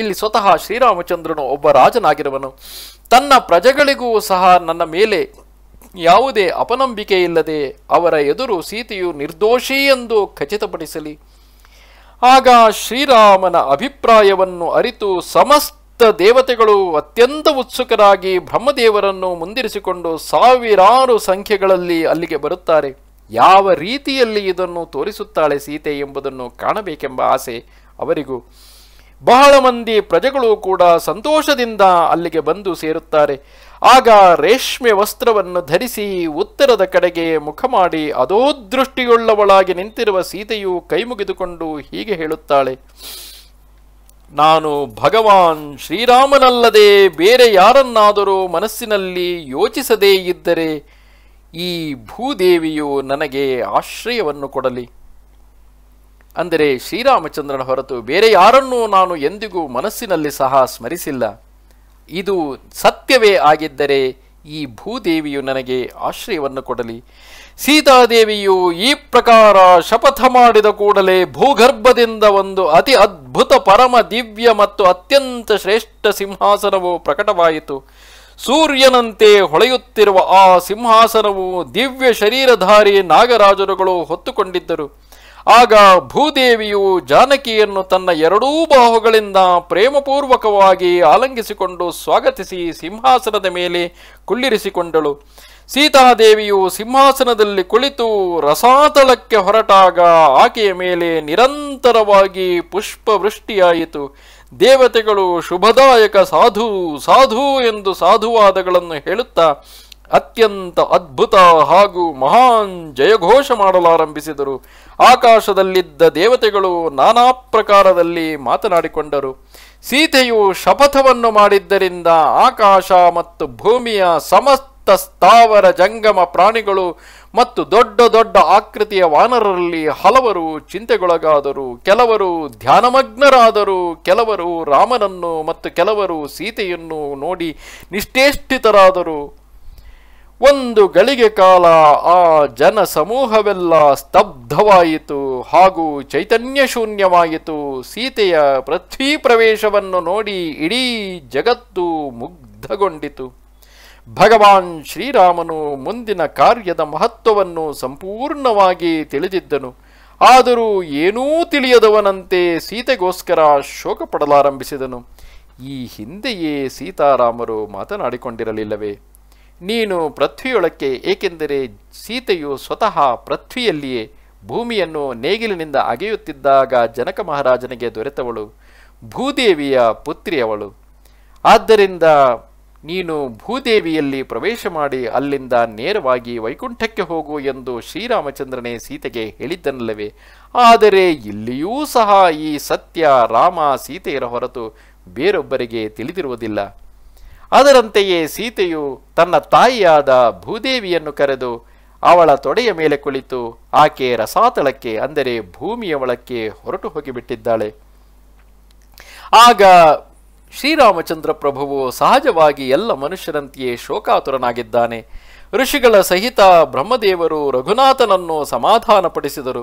ಇಲ್ಲಿ ಸ್ವತಃ ಶ್ರೀರಾಮಚಂದ್ರನು ಒಬ್ಬ ರಾಜನಾಗಿರುವನು ತನ್ನ ಪ್ರಜೆಗಳಿಗೂ ಸಹ ನನ್ನ ಮೇಲೆ ಯಾವುದೇ ಅಪನಂಬಿಕೆ ಇಲ್ಲದೆ ಅವರ ಎದುರು ಸೀತೆಯು ನಿರ್ದೋಷಿ ಎಂದು ಖಚಿತಪಡಿಸಲಿ ಆಗ ಶ್ರೀರಾಮನ ಅಭಿಪ್ರಾಯವನ್ನು ಅರಿತು ಸಮಸ್ತ ದೇವತೆಗಳು ಅತ್ಯಂತ ಉತ್ಸುಕರಾಗಿ ಬ್ರಹ್ಮದೇವರನ್ನು ಮುಂದಿರಿಸಿಕೊಂಡು ಸಾವಿರಾರು ಸಂಖ್ಯೆಗಳಲ್ಲಿ ಅಲ್ಲಿಗೆ ಬರುತ್ತಾರೆ ಯಾವ ರೀತಿಯಲ್ಲಿ ಇದನ್ನು ತೋರಿಸುತ್ತಾಳೆ ಸೀತೆ ಎಂಬುದನ್ನು ಕಾಣಬೇಕೆಂಬ ಆಸೆ ಅವರಿಗೂ ಬಹಳ ಮಂದಿ ಪ್ರಜೆಗಳು ಕೂಡ ಸಂತೋಷದಿಂದ ಅಲ್ಲಿಗೆ ಬಂದು ಸೇರುತ್ತಾರೆ ಆಗ ರೇಷ್ಮೆ ವಸ್ತ್ರವನ್ನು ಧರಿಸಿ ಉತ್ತರದ ಕಡೆಗೆ ಮುಖ ಮಾಡಿ ದೃಷ್ಟಿಯುಳ್ಳವಳಾಗಿ ನಿಂತಿರುವ ಸೀತೆಯು ಕೈಮುಗಿದುಕೊಂಡು ಹೀಗೆ ಹೇಳುತ್ತಾಳೆ ನಾನು ಭಗವಾನ್ ಶ್ರೀರಾಮನಲ್ಲದೆ ಬೇರೆ ಯಾರನ್ನಾದರೂ ಮನಸ್ಸಿನಲ್ಲಿ ಯೋಚಿಸದೇ ಇದ್ದರೆ ಈ ಭೂದೇವಿಯು ನನಗೆ ಆಶ್ರಯವನ್ನು ಕೊಡಲಿ ಅಂದರೆ ಶ್ರೀರಾಮಚಂದ್ರನ ಹೊರತು ಬೇರೆ ಯಾರನ್ನೂ ನಾನು ಎಂದಿಗೂ ಮನಸ್ಸಿನಲ್ಲಿ ಸಹ ಸ್ಮರಿಸಿಲ್ಲ ಇದು ಸತ್ಯವೇ ಆಗಿದ್ದರೆ ಈ ಭೂದೇವಿಯು ನನಗೆ ಆಶ್ರಯವನ್ನು ಕೊಡಲಿ ಸೀತಾದೇವಿಯು ಈ ಪ್ರಕಾರ ಶಪಥ ಮಾಡಿದ ಕೂಡಲೇ ಭೂಗರ್ಭದಿಂದ ಒಂದು ಅತಿ ಅದ್ಭುತ ಪರಮ ದಿವ್ಯ ಮತ್ತು ಅತ್ಯಂತ ಶ್ರೇಷ್ಠ ಸಿಂಹಾಸನವು ಪ್ರಕಟವಾಯಿತು ಸೂರ್ಯನಂತೆ ಹೊಳೆಯುತ್ತಿರುವ ಆ ಸಿಂಹಾಸನವು ದಿವ್ಯ ಶರೀರಧಾರಿ ನಾಗರಾಜರುಗಳು ಹೊತ್ತುಕೊಂಡಿದ್ದರು ಆಗ ಭೂದೇವಿಯು ಜಾನಕಿಯನ್ನು ತನ್ನ ಎರಡೂ ಬಾಹುಗಳಿಂದ ಪ್ರೇಮಪೂರ್ವಕವಾಗಿ ಆಲಂಗಿಸಿಕೊಂಡು ಸ್ವಾಗತಿಸಿ ಸಿಂಹಾಸನದ ಮೇಲೆ ಕುಳ್ಳಿರಿಸಿಕೊಂಡಳು ಸೀತಾದೇವಿಯು ಸಿಂಹಾಸನದಲ್ಲಿ ಕುಳಿತು ರಸಾತಳಕ್ಕೆ ಹೊರಟಾಗ ಆಕೆಯ ಮೇಲೆ ನಿರಂತರವಾಗಿ ಪುಷ್ಪವೃಷ್ಟಿಯಾಯಿತು ದೇವತೆಗಳು ಶುಭದಾಯಕ ಸಾಧು ಸಾಧು ಎಂದು ಸಾಧುವಾದಗಳನ್ನು ಹೇಳುತ್ತಾ ಅತ್ಯಂತ ಅದ್ಭುತ ಹಾಗೂ ಮಹಾನ್ ಜಯಘೋಷ ಮಾಡಲಾರಂಭಿಸಿದರು ಆಕಾಶದಲ್ಲಿದ್ದ ದೇವತೆಗಳು ನಾನಾ ಪ್ರಕಾರದಲ್ಲಿ ಮಾತನಾಡಿಕೊಂಡರು ಸೀತೆಯು ಶಪಥವನ್ನು ಮಾಡಿದ್ದರಿಂದ ಆಕಾಶ ಮತ್ತು ಭೂಮಿಯ ಸಮಸ್ತ ಸ್ಥಾವರ ಜಂಗಮ ಪ್ರಾಣಿಗಳು ಮತ್ತು ದೊಡ್ಡ ದೊಡ್ಡ ಆಕೃತಿಯ ವಾನರರಲ್ಲಿ ಹಲವರು ಚಿಂತೆಗೊಳಗಾದರು ಕೆಲವರು ಧ್ಯಾನಮಗ್ನರಾದರು ಕೆಲವರು ರಾಮನನ್ನು ಮತ್ತು ಕೆಲವರು ಸೀತೆಯನ್ನು ನೋಡಿ ನಿಷ್ಠೇಷ್ಠಿತರಾದರು ಒಂದು ಗಳಿಗೆ ಕಾಲ ಆ ಜನ ಸಮೂಹವೆಲ್ಲ ಸ್ತಬ್ಧವಾಯಿತು ಹಾಗೂ ಚೈತನ್ಯ ಶೂನ್ಯವಾಯಿತು ಸೀತೆಯ ಪೃಥ್ವಿ ಪ್ರವೇಶವನ್ನು ನೋಡಿ ಇಡೀ ಜಗತ್ತು ಮುಗ್ಧಗೊಂಡಿತು ಭಗವಾನ್ ಶ್ರೀರಾಮನು ಮುಂದಿನ ಕಾರ್ಯದ ಮಹತ್ವವನ್ನು ಸಂಪೂರ್ಣವಾಗಿ ತಿಳಿದಿದ್ದನು ಆದರೂ ಏನೂ ತಿಳಿಯದವನಂತೆ ಸೀತೆಗೋಸ್ಕರ ಶೋಕ ಪಡಲಾರಂಭಿಸಿದನು ಈ ಹಿಂದೆಯೇ ಸೀತಾರಾಮರು ಮಾತನಾಡಿಕೊಂಡಿರಲಿಲ್ಲವೇ ನೀನು ಪೃಥ್ವಿಯೊಳಕ್ಕೆ ಏಕೆಂದರೆ ಸೀತೆಯು ಸ್ವತಃ ಪೃಥ್ವಿಯಲ್ಲಿಯೇ ಭೂಮಿಯನ್ನು ನೇಗಿಲಿನಿಂದ ಅಗೆಯುತ್ತಿದ್ದಾಗ ಜನಕ ಮಹಾರಾಜನಿಗೆ ದೊರೆತವಳು ಭೂದೇವಿಯ ಪುತ್ರಿಯವಳು ಆದ್ದರಿಂದ ನೀನು ಭೂದೇವಿಯಲ್ಲಿ ಪ್ರವೇಶ ಮಾಡಿ ಅಲ್ಲಿಂದ ನೇರವಾಗಿ ವೈಕುಂಠಕ್ಕೆ ಹೋಗು ಎಂದು ಶ್ರೀರಾಮಚಂದ್ರನೇ ಸೀತೆಗೆ ಹೇಳಿದ್ದನಲ್ಲವೇ ಆದರೆ ಇಲ್ಲಿಯೂ ಸಹ ಈ ಸತ್ಯ ರಾಮ ಸೀತೆಯರ ಹೊರತು ಬೇರೊಬ್ಬರಿಗೆ ತಿಳಿದಿರುವುದಿಲ್ಲ ಅದರಂತೆಯೇ ಸೀತೆಯು ತನ್ನ ತಾಯಿಯಾದ ಭೂದೇವಿಯನ್ನು ಕರೆದು ಅವಳ ತೊಡೆಯ ಮೇಲೆ ಕುಳಿತು ಆಕೆ ರಸಾತಳಕ್ಕೆ ಅಂದರೆ ಭೂಮಿಯ ಒಳಕ್ಕೆ ಹೊರಟು ಹೋಗಿಬಿಟ್ಟಿದ್ದಾಳೆ ಆಗ ಶ್ರೀರಾಮಚಂದ್ರ ಪ್ರಭುವು ಸಹಜವಾಗಿ ಎಲ್ಲ ಮನುಷ್ಯರಂತೆಯೇ ಶೋಕಾತುರನಾಗಿದ್ದಾನೆ ಋಷಿಗಳ ಸಹಿತ ಬ್ರಹ್ಮದೇವರು ರಘುನಾಥನನ್ನು ಸಮಾಧಾನಪಡಿಸಿದರು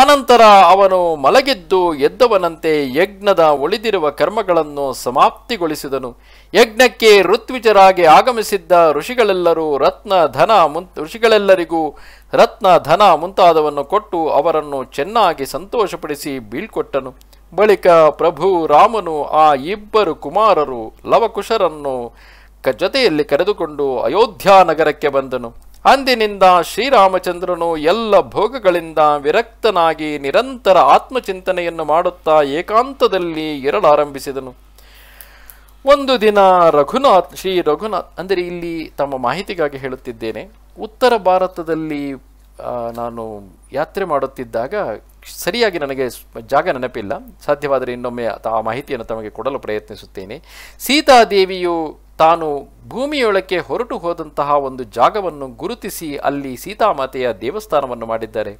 ಅನಂತರ ಅವನು ಮಲಗಿದ್ದು ಎದ್ದವನಂತೆ ಯಜ್ಞದ ಉಳಿದಿರುವ ಕರ್ಮಗಳನ್ನು ಸಮಾಪ್ತಿಗೊಳಿಸಿದನು ಯಜ್ಞಕ್ಕೆ ಋತ್ವಿಜರಾಗಿ ಆಗಮಿಸಿದ್ದ ಋಷಿಗಳೆಲ್ಲರೂ ರತ್ನ ಧನ ಮುಂತ ಋಷಿಗಳೆಲ್ಲರಿಗೂ ರತ್ನ ಧನ ಮುಂತಾದವನ್ನು ಕೊಟ್ಟು ಅವರನ್ನು ಚೆನ್ನಾಗಿ ಸಂತೋಷಪಡಿಸಿ ಬೀಳ್ಕೊಟ್ಟನು ಬಳಿಕ ಪ್ರಭು ರಾಮನು ಆ ಇಬ್ಬರು ಕುಮಾರರು ಲವಕುಶರನ್ನು ಕ ಜೊತೆಯಲ್ಲಿ ಕರೆದುಕೊಂಡು ಅಯೋಧ್ಯ ನಗರಕ್ಕೆ ಬಂದನು ಅಂದಿನಿಂದ ಶ್ರೀರಾಮಚಂದ್ರನು ಎಲ್ಲ ಭೋಗಗಳಿಂದ ವಿರಕ್ತನಾಗಿ ನಿರಂತರ ಆತ್ಮಚಿಂತನೆಯನ್ನು ಮಾಡುತ್ತಾ ಏಕಾಂತದಲ್ಲಿ ಇರಲಾರಂಭಿಸಿದನು ಒಂದು ದಿನ ರಘುನಾಥ್ ಶ್ರೀ ರಘುನಾಥ್ ಅಂದರೆ ಇಲ್ಲಿ ತಮ್ಮ ಮಾಹಿತಿಗಾಗಿ ಹೇಳುತ್ತಿದ್ದೇನೆ ಉತ್ತರ ಭಾರತದಲ್ಲಿ ನಾನು ಯಾತ್ರೆ ಮಾಡುತ್ತಿದ್ದಾಗ ಸರಿಯಾಗಿ ನನಗೆ ಜಾಗ ನೆನಪಿಲ್ಲ ಸಾಧ್ಯವಾದರೆ ಇನ್ನೊಮ್ಮೆ ಆ ಮಾಹಿತಿಯನ್ನು ತಮಗೆ ಕೊಡಲು ಪ್ರಯತ್ನಿಸುತ್ತೇನೆ ಸೀತಾದೇವಿಯು ತಾನು ಭೂಮಿಯೊಳಕ್ಕೆ ಹೊರಟು ಹೋದಂತಹ ಒಂದು ಜಾಗವನ್ನು ಗುರುತಿಸಿ ಅಲ್ಲಿ ಸೀತಾಮಾತೆಯ ದೇವಸ್ಥಾನವನ್ನು ಮಾಡಿದ್ದಾರೆ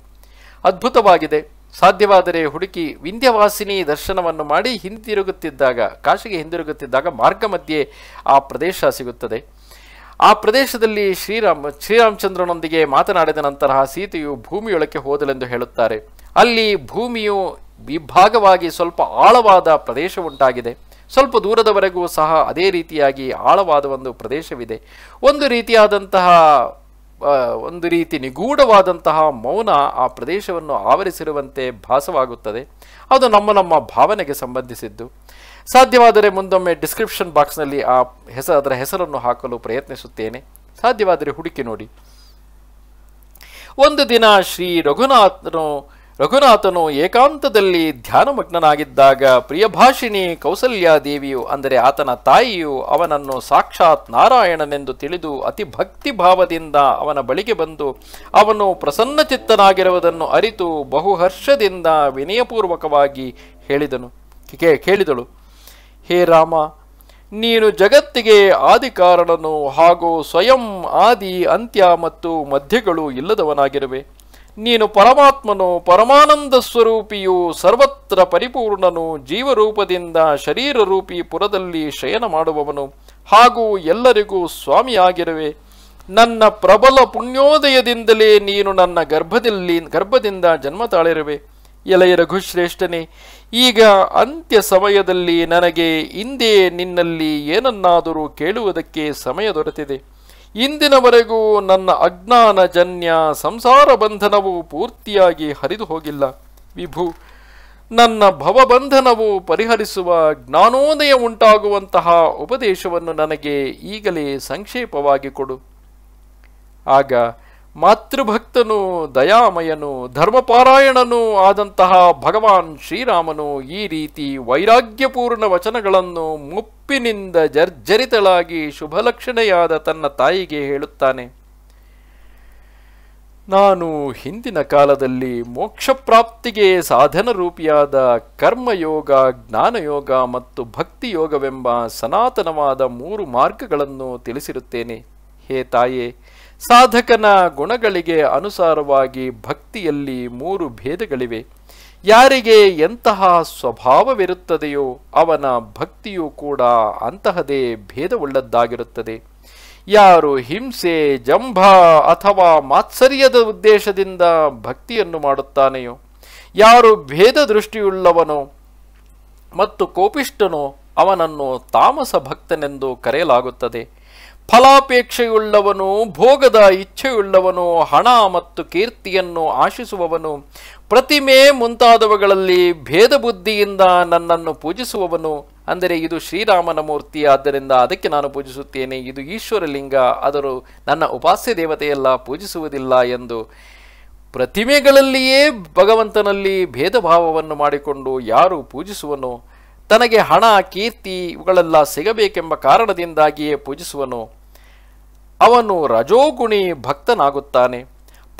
ಅದ್ಭುತವಾಗಿದೆ ಸಾಧ್ಯವಾದರೆ ಹುಡುಕಿ ವಿಂಧ್ಯವಾಸಿನಿ ದರ್ಶನವನ್ನು ಮಾಡಿ ಹಿಂದಿರುಗುತ್ತಿದ್ದಾಗ ಕಾಶಿಗೆ ಹಿಂದಿರುಗುತ್ತಿದ್ದಾಗ ಮಾರ್ಗ ಮಧ್ಯೆ ಆ ಪ್ರದೇಶ ಸಿಗುತ್ತದೆ ಆ ಪ್ರದೇಶದಲ್ಲಿ ಶ್ರೀರಾಮ್ ಶ್ರೀರಾಮಚಂದ್ರನೊಂದಿಗೆ ಮಾತನಾಡಿದ ನಂತರ ಸೀತೆಯು ಭೂಮಿಯೊಳಕ್ಕೆ ಹೋದಲೆಂದು ಹೇಳುತ್ತಾರೆ ಅಲ್ಲಿ ಭೂಮಿಯು ವಿಭಾಗವಾಗಿ ಸ್ವಲ್ಪ ಆಳವಾದ ಪ್ರದೇಶ ಉಂಟಾಗಿದೆ ಸ್ವಲ್ಪ ದೂರದವರೆಗೂ ಸಹ ಅದೇ ರೀತಿಯಾಗಿ ಆಳವಾದ ಒಂದು ಪ್ರದೇಶವಿದೆ ಒಂದು ರೀತಿಯಾದಂತಹ ಒಂದು ರೀತಿ ನಿಗೂಢವಾದಂತಹ ಮೌನ ಆ ಪ್ರದೇಶವನ್ನು ಆವರಿಸಿರುವಂತೆ ಭಾಸವಾಗುತ್ತದೆ ಅದು ನಮ್ಮ ನಮ್ಮ ಭಾವನೆಗೆ ಸಂಬಂಧಿಸಿದ್ದು ಸಾಧ್ಯವಾದರೆ ಮುಂದೊಮ್ಮೆ ಡಿಸ್ಕ್ರಿಪ್ಷನ್ ಬಾಕ್ಸ್ನಲ್ಲಿ ಆ ಹೆಸ ಅದರ ಹೆಸರನ್ನು ಹಾಕಲು ಪ್ರಯತ್ನಿಸುತ್ತೇನೆ ಸಾಧ್ಯವಾದರೆ ಹುಡುಕಿ ನೋಡಿ ಒಂದು ದಿನ ಶ್ರೀ ರಘುನಾಥನು ರಘುನಾಥನು ಏಕಾಂತದಲ್ಲಿ ಧ್ಯಾನಮಗ್ನನಾಗಿದ್ದಾಗ ಪ್ರಿಯಭಾಷಿಣಿ ಕೌಸಲ್ಯಾದೇವಿಯು ಅಂದರೆ ಆತನ ತಾಯಿಯು ಅವನನ್ನು ಸಾಕ್ಷಾತ್ ನಾರಾಯಣನೆಂದು ತಿಳಿದು ಅತಿ ಭಕ್ತಿ ಭಾವದಿಂದ ಅವನ ಬಳಿಗೆ ಬಂದು ಅವನು ಪ್ರಸನ್ನಚಿತ್ತನಾಗಿರುವುದನ್ನು ಅರಿತು ಬಹುಹರ್ಷದಿಂದ ವಿನಯಪೂರ್ವಕವಾಗಿ ಹೇಳಿದನು ಕೇಳಿದಳು ಹೇ ರಾಮ ನೀನು ಜಗತ್ತಿಗೆ ಕಾರಣನು ಹಾಗೂ ಸ್ವಯಂ ಆದಿ ಅಂತ್ಯ ಮತ್ತು ಮಧ್ಯಗಳು ಇಲ್ಲದವನಾಗಿರುವೆ ನೀನು ಪರಮಾತ್ಮನು ಪರಮಾನಂದ ಸ್ವರೂಪಿಯು ಸರ್ವತ್ರ ಪರಿಪೂರ್ಣನು ಜೀವರೂಪದಿಂದ ಶರೀರ ರೂಪಿ ಪುರದಲ್ಲಿ ಶಯನ ಮಾಡುವವನು ಹಾಗೂ ಎಲ್ಲರಿಗೂ ಸ್ವಾಮಿಯಾಗಿರುವೆ ನನ್ನ ಪ್ರಬಲ ಪುಣ್ಯೋದಯದಿಂದಲೇ ನೀನು ನನ್ನ ಗರ್ಭದಲ್ಲಿ ಗರ್ಭದಿಂದ ಜನ್ಮ ತಾಳಿರುವೆ ಎಲೆಯ ರಘುಶ್ರೇಷ್ಠನೇ ಈಗ ಅಂತ್ಯ ಸಮಯದಲ್ಲಿ ನನಗೆ ಹಿಂದೆ ನಿನ್ನಲ್ಲಿ ಏನನ್ನಾದರೂ ಕೇಳುವುದಕ್ಕೆ ಸಮಯ ದೊರೆತಿದೆ ಇಂದಿನವರೆಗೂ ನನ್ನ ಅಜ್ಞಾನ ಜನ್ಯ ಸಂಸಾರ ಬಂಧನವು ಪೂರ್ತಿಯಾಗಿ ಹರಿದು ಹೋಗಿಲ್ಲ ವಿಭು ನನ್ನ ಭವಬಂಧನವು ಪರಿಹರಿಸುವ ಜ್ಞಾನೋದಯ ಉಂಟಾಗುವಂತಹ ಉಪದೇಶವನ್ನು ನನಗೆ ಈಗಲೇ ಸಂಕ್ಷೇಪವಾಗಿ ಕೊಡು ಆಗ ಮಾತೃಭಕ್ತನು ದಯಾಮಯನು ಧರ್ಮಪಾರಾಯಣನೂ ಆದಂತಹ ಭಗವಾನ್ ಶ್ರೀರಾಮನು ಈ ರೀತಿ ವೈರಾಗ್ಯಪೂರ್ಣ ವಚನಗಳನ್ನು ಮುಪ್ಪಿನಿಂದ ಜರ್ಜರಿತಳಾಗಿ ಶುಭಲಕ್ಷಣೆಯಾದ ತನ್ನ ತಾಯಿಗೆ ಹೇಳುತ್ತಾನೆ ನಾನು ಹಿಂದಿನ ಕಾಲದಲ್ಲಿ ಮೋಕ್ಷಪ್ರಾಪ್ತಿಗೆ ಸಾಧನ ರೂಪಿಯಾದ ಕರ್ಮಯೋಗ ಜ್ಞಾನಯೋಗ ಮತ್ತು ಭಕ್ತಿಯೋಗವೆಂಬ ಸನಾತನವಾದ ಮೂರು ಮಾರ್ಗಗಳನ್ನು ತಿಳಿಸಿರುತ್ತೇನೆ ಹೇ ತಾಯೇ ಸಾಧಕನ ಗುಣಗಳಿಗೆ ಅನುಸಾರವಾಗಿ ಭಕ್ತಿಯಲ್ಲಿ ಮೂರು ಭೇದಗಳಿವೆ ಯಾರಿಗೆ ಎಂತಹ ಸ್ವಭಾವವಿರುತ್ತದೆಯೋ ಅವನ ಭಕ್ತಿಯೂ ಕೂಡ ಅಂತಹದೇ ಭೇದವುಳ್ಳದ್ದಾಗಿರುತ್ತದೆ ಯಾರು ಹಿಂಸೆ ಜಂಭ ಅಥವಾ ಮಾತ್ಸರ್ಯದ ಉದ್ದೇಶದಿಂದ ಭಕ್ತಿಯನ್ನು ಮಾಡುತ್ತಾನೆಯೋ ಯಾರು ಭೇದ ದೃಷ್ಟಿಯುಳ್ಳವನೋ ಮತ್ತು ಕೋಪಿಷ್ಟನೋ ಅವನನ್ನು ತಾಮಸ ಭಕ್ತನೆಂದು ಕರೆಯಲಾಗುತ್ತದೆ ಫಲಾಪೇಕ್ಷೆಯುಳ್ಳವನು ಭೋಗದ ಇಚ್ಛೆಯುಳ್ಳವನು ಹಣ ಮತ್ತು ಕೀರ್ತಿಯನ್ನು ಆಶಿಸುವವನು ಪ್ರತಿಮೆ ಮುಂತಾದವುಗಳಲ್ಲಿ ಭೇದ ಬುದ್ಧಿಯಿಂದ ನನ್ನನ್ನು ಪೂಜಿಸುವವನು ಅಂದರೆ ಇದು ಶ್ರೀರಾಮನ ಮೂರ್ತಿ ಆದ್ದರಿಂದ ಅದಕ್ಕೆ ನಾನು ಪೂಜಿಸುತ್ತೇನೆ ಇದು ಈಶ್ವರಲಿಂಗ ಆದರೂ ನನ್ನ ಉಪಾಸ್ಯ ದೇವತೆಯೆಲ್ಲ ಪೂಜಿಸುವುದಿಲ್ಲ ಎಂದು ಪ್ರತಿಮೆಗಳಲ್ಲಿಯೇ ಭಗವಂತನಲ್ಲಿ ಭೇದ ಭಾವವನ್ನು ಮಾಡಿಕೊಂಡು ಯಾರು ಪೂಜಿಸುವನು ತನಗೆ ಹಣ ಕೀರ್ತಿ ಇವುಗಳೆಲ್ಲ ಸಿಗಬೇಕೆಂಬ ಕಾರಣದಿಂದಾಗಿಯೇ ಪೂಜಿಸುವನು ಅವನು ರಜೋಗುಣಿ ಭಕ್ತನಾಗುತ್ತಾನೆ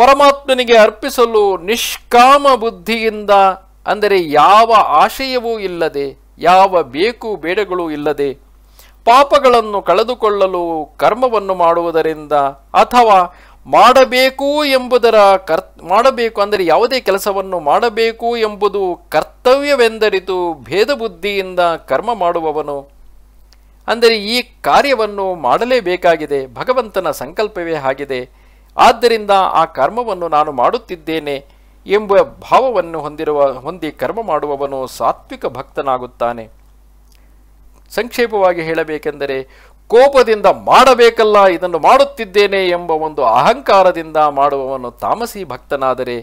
ಪರಮಾತ್ಮನಿಗೆ ಅರ್ಪಿಸಲು ನಿಷ್ಕಾಮ ಬುದ್ಧಿಯಿಂದ ಅಂದರೆ ಯಾವ ಆಶಯವೂ ಇಲ್ಲದೆ ಯಾವ ಬೇಕು ಬೇಡಗಳು ಇಲ್ಲದೆ ಪಾಪಗಳನ್ನು ಕಳೆದುಕೊಳ್ಳಲು ಕರ್ಮವನ್ನು ಮಾಡುವುದರಿಂದ ಅಥವಾ ಮಾಡಬೇಕು ಎಂಬುದರ ಕರ್ ಮಾಡಬೇಕು ಅಂದರೆ ಯಾವುದೇ ಕೆಲಸವನ್ನು ಮಾಡಬೇಕು ಎಂಬುದು ಕರ್ತವ್ಯವೆಂದರಿತು ಭೇದ ಬುದ್ಧಿಯಿಂದ ಕರ್ಮ ಮಾಡುವವನು ಅಂದರೆ ಈ ಕಾರ್ಯವನ್ನು ಮಾಡಲೇಬೇಕಾಗಿದೆ ಭಗವಂತನ ಸಂಕಲ್ಪವೇ ಆಗಿದೆ ಆದ್ದರಿಂದ ಆ ಕರ್ಮವನ್ನು ನಾನು ಮಾಡುತ್ತಿದ್ದೇನೆ ಎಂಬ ಭಾವವನ್ನು ಹೊಂದಿರುವ ಹೊಂದಿ ಕರ್ಮ ಮಾಡುವವನು ಸಾತ್ವಿಕ ಭಕ್ತನಾಗುತ್ತಾನೆ ಸಂಕ್ಷೇಪವಾಗಿ ಹೇಳಬೇಕೆಂದರೆ ಕೋಪದಿಂದ ಮಾಡಬೇಕಲ್ಲ ಇದನ್ನು ಮಾಡುತ್ತಿದ್ದೇನೆ ಎಂಬ ಒಂದು ಅಹಂಕಾರದಿಂದ ಮಾಡುವವನು ತಾಮಸಿ ಭಕ್ತನಾದರೆ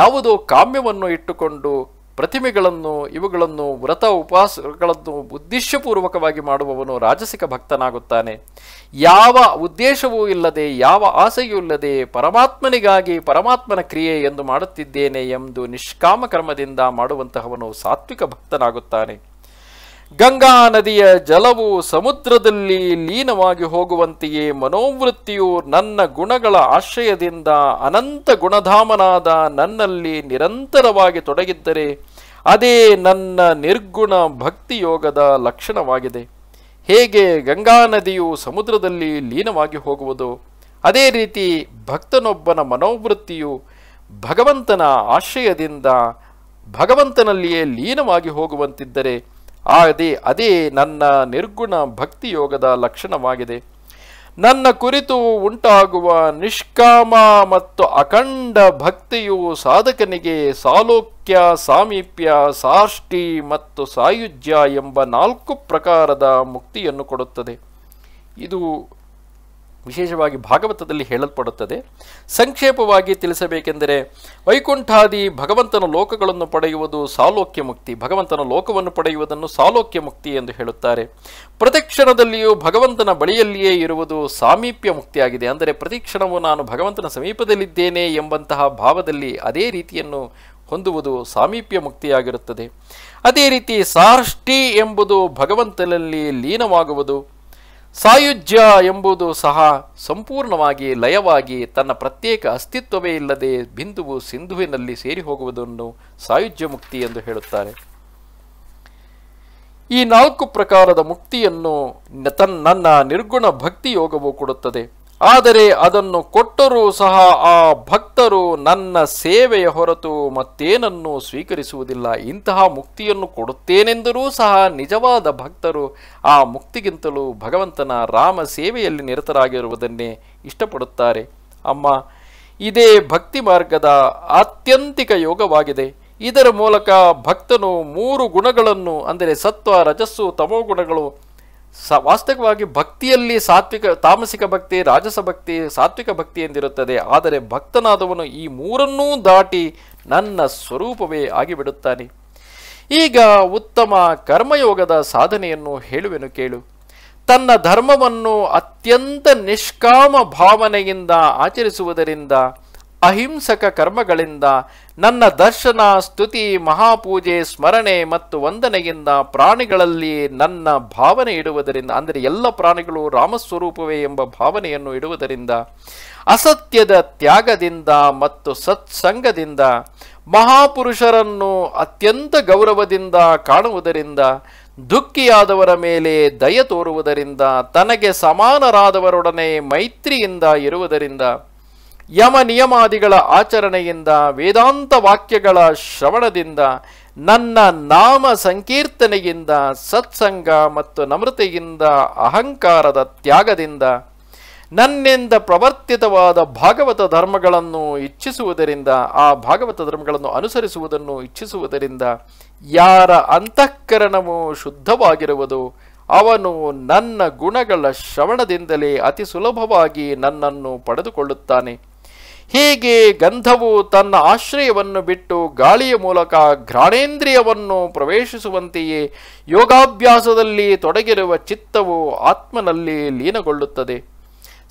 ಯಾವುದೋ ಕಾಮ್ಯವನ್ನು ಇಟ್ಟುಕೊಂಡು ಪ್ರತಿಮೆಗಳನ್ನು ಇವುಗಳನ್ನು ವ್ರತ ಉಪವಾಸಗಳನ್ನು ಉದ್ದೇಶಪೂರ್ವಕವಾಗಿ ಮಾಡುವವನು ರಾಜಸಿಕ ಭಕ್ತನಾಗುತ್ತಾನೆ ಯಾವ ಉದ್ದೇಶವೂ ಇಲ್ಲದೆ ಯಾವ ಆಸೆಯೂ ಇಲ್ಲದೆ ಪರಮಾತ್ಮನಿಗಾಗಿ ಪರಮಾತ್ಮನ ಕ್ರಿಯೆ ಎಂದು ಮಾಡುತ್ತಿದ್ದೇನೆ ಎಂದು ನಿಷ್ಕಾಮ ಕರ್ಮದಿಂದ ಮಾಡುವಂತಹವನು ಸಾತ್ವಿಕ ಭಕ್ತನಾಗುತ್ತಾನೆ ಗಂಗಾ ನದಿಯ ಜಲವು ಸಮುದ್ರದಲ್ಲಿ ಲೀನವಾಗಿ ಹೋಗುವಂತೆಯೇ ಮನೋವೃತ್ತಿಯು ನನ್ನ ಗುಣಗಳ ಆಶ್ರಯದಿಂದ ಅನಂತ ಗುಣಧಾಮನಾದ ನನ್ನಲ್ಲಿ ನಿರಂತರವಾಗಿ ತೊಡಗಿದ್ದರೆ ಅದೇ ನನ್ನ ನಿರ್ಗುಣ ಭಕ್ತಿಯೋಗದ ಲಕ್ಷಣವಾಗಿದೆ ಹೇಗೆ ಗಂಗಾ ನದಿಯು ಸಮುದ್ರದಲ್ಲಿ ಲೀನವಾಗಿ ಹೋಗುವುದು ಅದೇ ರೀತಿ ಭಕ್ತನೊಬ್ಬನ ಮನೋವೃತ್ತಿಯು ಭಗವಂತನ ಆಶ್ರಯದಿಂದ ಭಗವಂತನಲ್ಲಿಯೇ ಲೀನವಾಗಿ ಹೋಗುವಂತಿದ್ದರೆ ಅದೇ ಅದೇ ನನ್ನ ನಿರ್ಗುಣ ಭಕ್ತಿಯೋಗದ ಲಕ್ಷಣವಾಗಿದೆ ನನ್ನ ಕುರಿತು ಉಂಟಾಗುವ ನಿಷ್ಕಾಮ ಮತ್ತು ಅಖಂಡ ಭಕ್ತಿಯು ಸಾಧಕನಿಗೆ ಸಾಲೋಕ್ಯ ಸಾಮೀಪ್ಯ ಸಾಷ್ಟಿ ಮತ್ತು ಸಾಯುಜ್ಯ ಎಂಬ ನಾಲ್ಕು ಪ್ರಕಾರದ ಮುಕ್ತಿಯನ್ನು ಕೊಡುತ್ತದೆ ಇದು ವಿಶೇಷವಾಗಿ ಭಾಗವತದಲ್ಲಿ ಹೇಳಲ್ಪಡುತ್ತದೆ ಸಂಕ್ಷೇಪವಾಗಿ ತಿಳಿಸಬೇಕೆಂದರೆ ವೈಕುಂಠಾದಿ ಭಗವಂತನ ಲೋಕಗಳನ್ನು ಪಡೆಯುವುದು ಸಾಲೋಕ್ಯ ಮುಕ್ತಿ ಭಗವಂತನ ಲೋಕವನ್ನು ಪಡೆಯುವುದನ್ನು ಸಾಲೋಕ್ಯ ಮುಕ್ತಿ ಎಂದು ಹೇಳುತ್ತಾರೆ ಪ್ರತಿಕ್ಷಣದಲ್ಲಿಯೂ ಭಗವಂತನ ಬಳಿಯಲ್ಲಿಯೇ ಇರುವುದು ಸಾಮೀಪ್ಯ ಮುಕ್ತಿಯಾಗಿದೆ ಅಂದರೆ ಪ್ರತಿಕ್ಷಣವು ನಾನು ಭಗವಂತನ ಸಮೀಪದಲ್ಲಿದ್ದೇನೆ ಎಂಬಂತಹ ಭಾವದಲ್ಲಿ ಅದೇ ರೀತಿಯನ್ನು ಹೊಂದುವುದು ಸಾಮೀಪ್ಯ ಮುಕ್ತಿಯಾಗಿರುತ್ತದೆ ಅದೇ ರೀತಿ ಸಾರ್ಷ್ಟಿ ಎಂಬುದು ಭಗವಂತನಲ್ಲಿ ಲೀನವಾಗುವುದು ಸಾಯುಜ್ಯ ಎಂಬುದು ಸಹ ಸಂಪೂರ್ಣವಾಗಿ ಲಯವಾಗಿ ತನ್ನ ಪ್ರತ್ಯೇಕ ಅಸ್ತಿತ್ವವೇ ಇಲ್ಲದೆ ಬಿಂದುವು ಸಿಂಧುವಿನಲ್ಲಿ ಸೇರಿ ಹೋಗುವುದನ್ನು ಸಾಯುಜ್ಯ ಮುಕ್ತಿ ಎಂದು ಹೇಳುತ್ತಾರೆ ಈ ನಾಲ್ಕು ಪ್ರಕಾರದ ಮುಕ್ತಿಯನ್ನು ತನ್ನ ನನ್ನ ನಿರ್ಗುಣ ಭಕ್ತಿ ಯೋಗವು ಕೊಡುತ್ತದೆ ಆದರೆ ಅದನ್ನು ಕೊಟ್ಟರೂ ಸಹ ಆ ಭಕ್ತರು ನನ್ನ ಸೇವೆಯ ಹೊರತು ಮತ್ತೇನನ್ನು ಸ್ವೀಕರಿಸುವುದಿಲ್ಲ ಇಂತಹ ಮುಕ್ತಿಯನ್ನು ಕೊಡುತ್ತೇನೆಂದರೂ ಸಹ ನಿಜವಾದ ಭಕ್ತರು ಆ ಮುಕ್ತಿಗಿಂತಲೂ ಭಗವಂತನ ರಾಮ ಸೇವೆಯಲ್ಲಿ ನಿರತರಾಗಿರುವುದನ್ನೇ ಇಷ್ಟಪಡುತ್ತಾರೆ ಅಮ್ಮ ಇದೇ ಭಕ್ತಿ ಮಾರ್ಗದ ಆತ್ಯಂತಿಕ ಯೋಗವಾಗಿದೆ ಇದರ ಮೂಲಕ ಭಕ್ತನು ಮೂರು ಗುಣಗಳನ್ನು ಅಂದರೆ ಸತ್ವ ರಜಸ್ಸು ತಮೋ ಗುಣಗಳು ವಾಸ್ತವವಾಗಿ ಭಕ್ತಿಯಲ್ಲಿ ಸಾತ್ವಿಕ ತಾಮಸಿಕ ಭಕ್ತಿ ರಾಜಸ ಭಕ್ತಿ ಸಾತ್ವಿಕ ಭಕ್ತಿ ಎಂದಿರುತ್ತದೆ ಆದರೆ ಭಕ್ತನಾದವನು ಈ ಮೂರನ್ನೂ ದಾಟಿ ನನ್ನ ಸ್ವರೂಪವೇ ಆಗಿಬಿಡುತ್ತಾನೆ ಈಗ ಉತ್ತಮ ಕರ್ಮಯೋಗದ ಸಾಧನೆಯನ್ನು ಹೇಳುವೆನು ಕೇಳು ತನ್ನ ಧರ್ಮವನ್ನು ಅತ್ಯಂತ ನಿಷ್ಕಾಮ ಭಾವನೆಯಿಂದ ಆಚರಿಸುವುದರಿಂದ ಅಹಿಂಸಕ ಕರ್ಮಗಳಿಂದ ನನ್ನ ದರ್ಶನ ಸ್ತುತಿ ಮಹಾಪೂಜೆ ಸ್ಮರಣೆ ಮತ್ತು ವಂದನೆಯಿಂದ ಪ್ರಾಣಿಗಳಲ್ಲಿ ನನ್ನ ಭಾವನೆ ಇಡುವುದರಿಂದ ಅಂದರೆ ಎಲ್ಲ ಪ್ರಾಣಿಗಳು ರಾಮಸ್ವರೂಪವೇ ಎಂಬ ಭಾವನೆಯನ್ನು ಇಡುವುದರಿಂದ ಅಸತ್ಯದ ತ್ಯಾಗದಿಂದ ಮತ್ತು ಸತ್ಸಂಗದಿಂದ ಮಹಾಪುರುಷರನ್ನು ಅತ್ಯಂತ ಗೌರವದಿಂದ ಕಾಣುವುದರಿಂದ ದುಃಖಿಯಾದವರ ಮೇಲೆ ದಯ ತೋರುವುದರಿಂದ ತನಗೆ ಸಮಾನರಾದವರೊಡನೆ ಮೈತ್ರಿಯಿಂದ ಇರುವುದರಿಂದ ಯಮ ನಿಯಮಾದಿಗಳ ಆಚರಣೆಯಿಂದ ವೇದಾಂತ ವಾಕ್ಯಗಳ ಶ್ರವಣದಿಂದ ನನ್ನ ನಾಮ ಸಂಕೀರ್ತನೆಯಿಂದ ಸತ್ಸಂಗ ಮತ್ತು ನಮ್ರತೆಯಿಂದ ಅಹಂಕಾರದ ತ್ಯಾಗದಿಂದ ನನ್ನಿಂದ ಪ್ರವರ್ತಿತವಾದ ಭಾಗವತ ಧರ್ಮಗಳನ್ನು ಇಚ್ಛಿಸುವುದರಿಂದ ಆ ಭಾಗವತ ಧರ್ಮಗಳನ್ನು ಅನುಸರಿಸುವುದನ್ನು ಇಚ್ಛಿಸುವುದರಿಂದ ಯಾರ ಅಂತಃಕರಣವು ಶುದ್ಧವಾಗಿರುವುದು ಅವನು ನನ್ನ ಗುಣಗಳ ಶ್ರವಣದಿಂದಲೇ ಅತಿ ಸುಲಭವಾಗಿ ನನ್ನನ್ನು ಪಡೆದುಕೊಳ್ಳುತ್ತಾನೆ ಹೀಗೆ ಗಂಧವು ತನ್ನ ಆಶ್ರಯವನ್ನು ಬಿಟ್ಟು ಗಾಳಿಯ ಮೂಲಕ ಘ್ರಾಣೇಂದ್ರಿಯವನ್ನು ಪ್ರವೇಶಿಸುವಂತೆಯೇ ಯೋಗಾಭ್ಯಾಸದಲ್ಲಿ ತೊಡಗಿರುವ ಚಿತ್ತವು ಆತ್ಮನಲ್ಲಿ ಲೀನಗೊಳ್ಳುತ್ತದೆ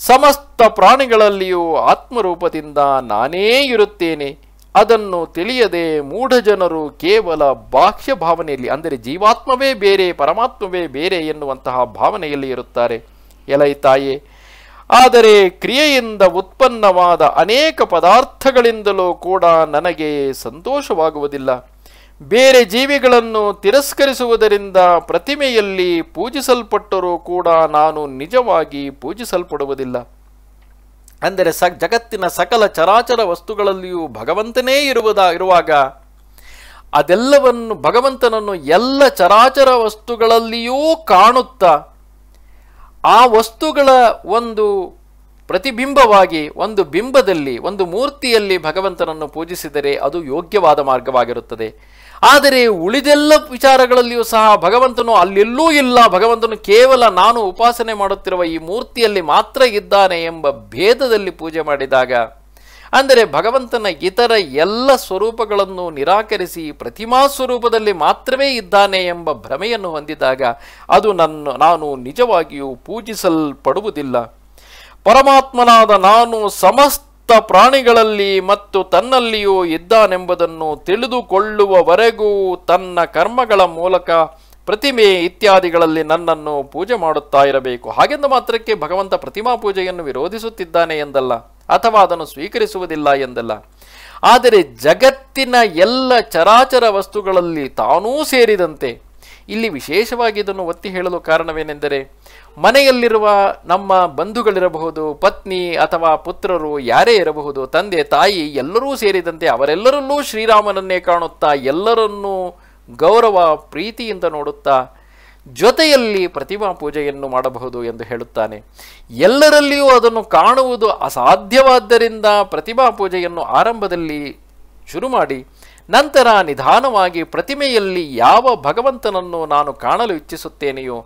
ಸಮಸ್ತ ಪ್ರಾಣಿಗಳಲ್ಲಿಯೂ ಆತ್ಮರೂಪದಿಂದ ನಾನೇ ಇರುತ್ತೇನೆ ಅದನ್ನು ತಿಳಿಯದೆ ಜನರು ಕೇವಲ ಬಾಹ್ಯ ಭಾವನೆಯಲ್ಲಿ ಅಂದರೆ ಜೀವಾತ್ಮವೇ ಬೇರೆ ಪರಮಾತ್ಮವೇ ಬೇರೆ ಎನ್ನುವಂತಹ ಭಾವನೆಯಲ್ಲಿ ಇರುತ್ತಾರೆ ಎಲೈ ತಾಯೇ ಆದರೆ ಕ್ರಿಯೆಯಿಂದ ಉತ್ಪನ್ನವಾದ ಅನೇಕ ಪದಾರ್ಥಗಳಿಂದಲೂ ಕೂಡ ನನಗೆ ಸಂತೋಷವಾಗುವುದಿಲ್ಲ ಬೇರೆ ಜೀವಿಗಳನ್ನು ತಿರಸ್ಕರಿಸುವುದರಿಂದ ಪ್ರತಿಮೆಯಲ್ಲಿ ಪೂಜಿಸಲ್ಪಟ್ಟರೂ ಕೂಡ ನಾನು ನಿಜವಾಗಿ ಪೂಜಿಸಲ್ಪಡುವುದಿಲ್ಲ ಅಂದರೆ ಸ ಜಗತ್ತಿನ ಸಕಲ ಚರಾಚರ ವಸ್ತುಗಳಲ್ಲಿಯೂ ಭಗವಂತನೇ ಇರುವುದ ಇರುವಾಗ ಅದೆಲ್ಲವನ್ನು ಭಗವಂತನನ್ನು ಎಲ್ಲ ಚರಾಚರ ವಸ್ತುಗಳಲ್ಲಿಯೂ ಕಾಣುತ್ತಾ ಆ ವಸ್ತುಗಳ ಒಂದು ಪ್ರತಿಬಿಂಬವಾಗಿ ಒಂದು ಬಿಂಬದಲ್ಲಿ ಒಂದು ಮೂರ್ತಿಯಲ್ಲಿ ಭಗವಂತನನ್ನು ಪೂಜಿಸಿದರೆ ಅದು ಯೋಗ್ಯವಾದ ಮಾರ್ಗವಾಗಿರುತ್ತದೆ ಆದರೆ ಉಳಿದೆಲ್ಲ ವಿಚಾರಗಳಲ್ಲಿಯೂ ಸಹ ಭಗವಂತನು ಅಲ್ಲೆಲ್ಲೂ ಇಲ್ಲ ಭಗವಂತನು ಕೇವಲ ನಾನು ಉಪಾಸನೆ ಮಾಡುತ್ತಿರುವ ಈ ಮೂರ್ತಿಯಲ್ಲಿ ಮಾತ್ರ ಇದ್ದಾನೆ ಎಂಬ ಭೇದದಲ್ಲಿ ಪೂಜೆ ಮಾಡಿದಾಗ ಅಂದರೆ ಭಗವಂತನ ಇತರ ಎಲ್ಲ ಸ್ವರೂಪಗಳನ್ನು ನಿರಾಕರಿಸಿ ಪ್ರತಿಮಾ ಸ್ವರೂಪದಲ್ಲಿ ಮಾತ್ರವೇ ಇದ್ದಾನೆ ಎಂಬ ಭ್ರಮೆಯನ್ನು ಹೊಂದಿದಾಗ ಅದು ನನ್ನ ನಾನು ನಿಜವಾಗಿಯೂ ಪೂಜಿಸಲ್ಪಡುವುದಿಲ್ಲ ಪರಮಾತ್ಮನಾದ ನಾನು ಸಮಸ್ತ ಪ್ರಾಣಿಗಳಲ್ಲಿ ಮತ್ತು ತನ್ನಲ್ಲಿಯೂ ಇದ್ದಾನೆಂಬುದನ್ನು ತಿಳಿದುಕೊಳ್ಳುವವರೆಗೂ ತನ್ನ ಕರ್ಮಗಳ ಮೂಲಕ ಪ್ರತಿಮೆ ಇತ್ಯಾದಿಗಳಲ್ಲಿ ನನ್ನನ್ನು ಪೂಜೆ ಮಾಡುತ್ತಾ ಇರಬೇಕು ಹಾಗೆಂದು ಮಾತ್ರಕ್ಕೆ ಭಗವಂತ ಪ್ರತಿಮಾ ಪೂಜೆಯನ್ನು ವಿರೋಧಿಸುತ್ತಿದ್ದಾನೆ ಎಂದಲ್ಲ ಅಥವಾ ಅದನ್ನು ಸ್ವೀಕರಿಸುವುದಿಲ್ಲ ಎಂದಲ್ಲ ಆದರೆ ಜಗತ್ತಿನ ಎಲ್ಲ ಚರಾಚರ ವಸ್ತುಗಳಲ್ಲಿ ತಾನೂ ಸೇರಿದಂತೆ ಇಲ್ಲಿ ವಿಶೇಷವಾಗಿ ಇದನ್ನು ಒತ್ತಿ ಹೇಳಲು ಕಾರಣವೇನೆಂದರೆ ಮನೆಯಲ್ಲಿರುವ ನಮ್ಮ ಬಂಧುಗಳಿರಬಹುದು ಪತ್ನಿ ಅಥವಾ ಪುತ್ರರು ಯಾರೇ ಇರಬಹುದು ತಂದೆ ತಾಯಿ ಎಲ್ಲರೂ ಸೇರಿದಂತೆ ಅವರೆಲ್ಲರಲ್ಲೂ ಶ್ರೀರಾಮನನ್ನೇ ಕಾಣುತ್ತಾ ಎಲ್ಲರನ್ನೂ ಗೌರವ ಪ್ರೀತಿಯಿಂದ ನೋಡುತ್ತಾ ಜೊತೆಯಲ್ಲಿ ಪ್ರತಿಮಾ ಪೂಜೆಯನ್ನು ಮಾಡಬಹುದು ಎಂದು ಹೇಳುತ್ತಾನೆ ಎಲ್ಲರಲ್ಲಿಯೂ ಅದನ್ನು ಕಾಣುವುದು ಅಸಾಧ್ಯವಾದ್ದರಿಂದ ಪ್ರತಿಮಾ ಪೂಜೆಯನ್ನು ಆರಂಭದಲ್ಲಿ ಶುರು ಮಾಡಿ ನಂತರ ನಿಧಾನವಾಗಿ ಪ್ರತಿಮೆಯಲ್ಲಿ ಯಾವ ಭಗವಂತನನ್ನು ನಾನು ಕಾಣಲು ಇಚ್ಛಿಸುತ್ತೇನೆಯೋ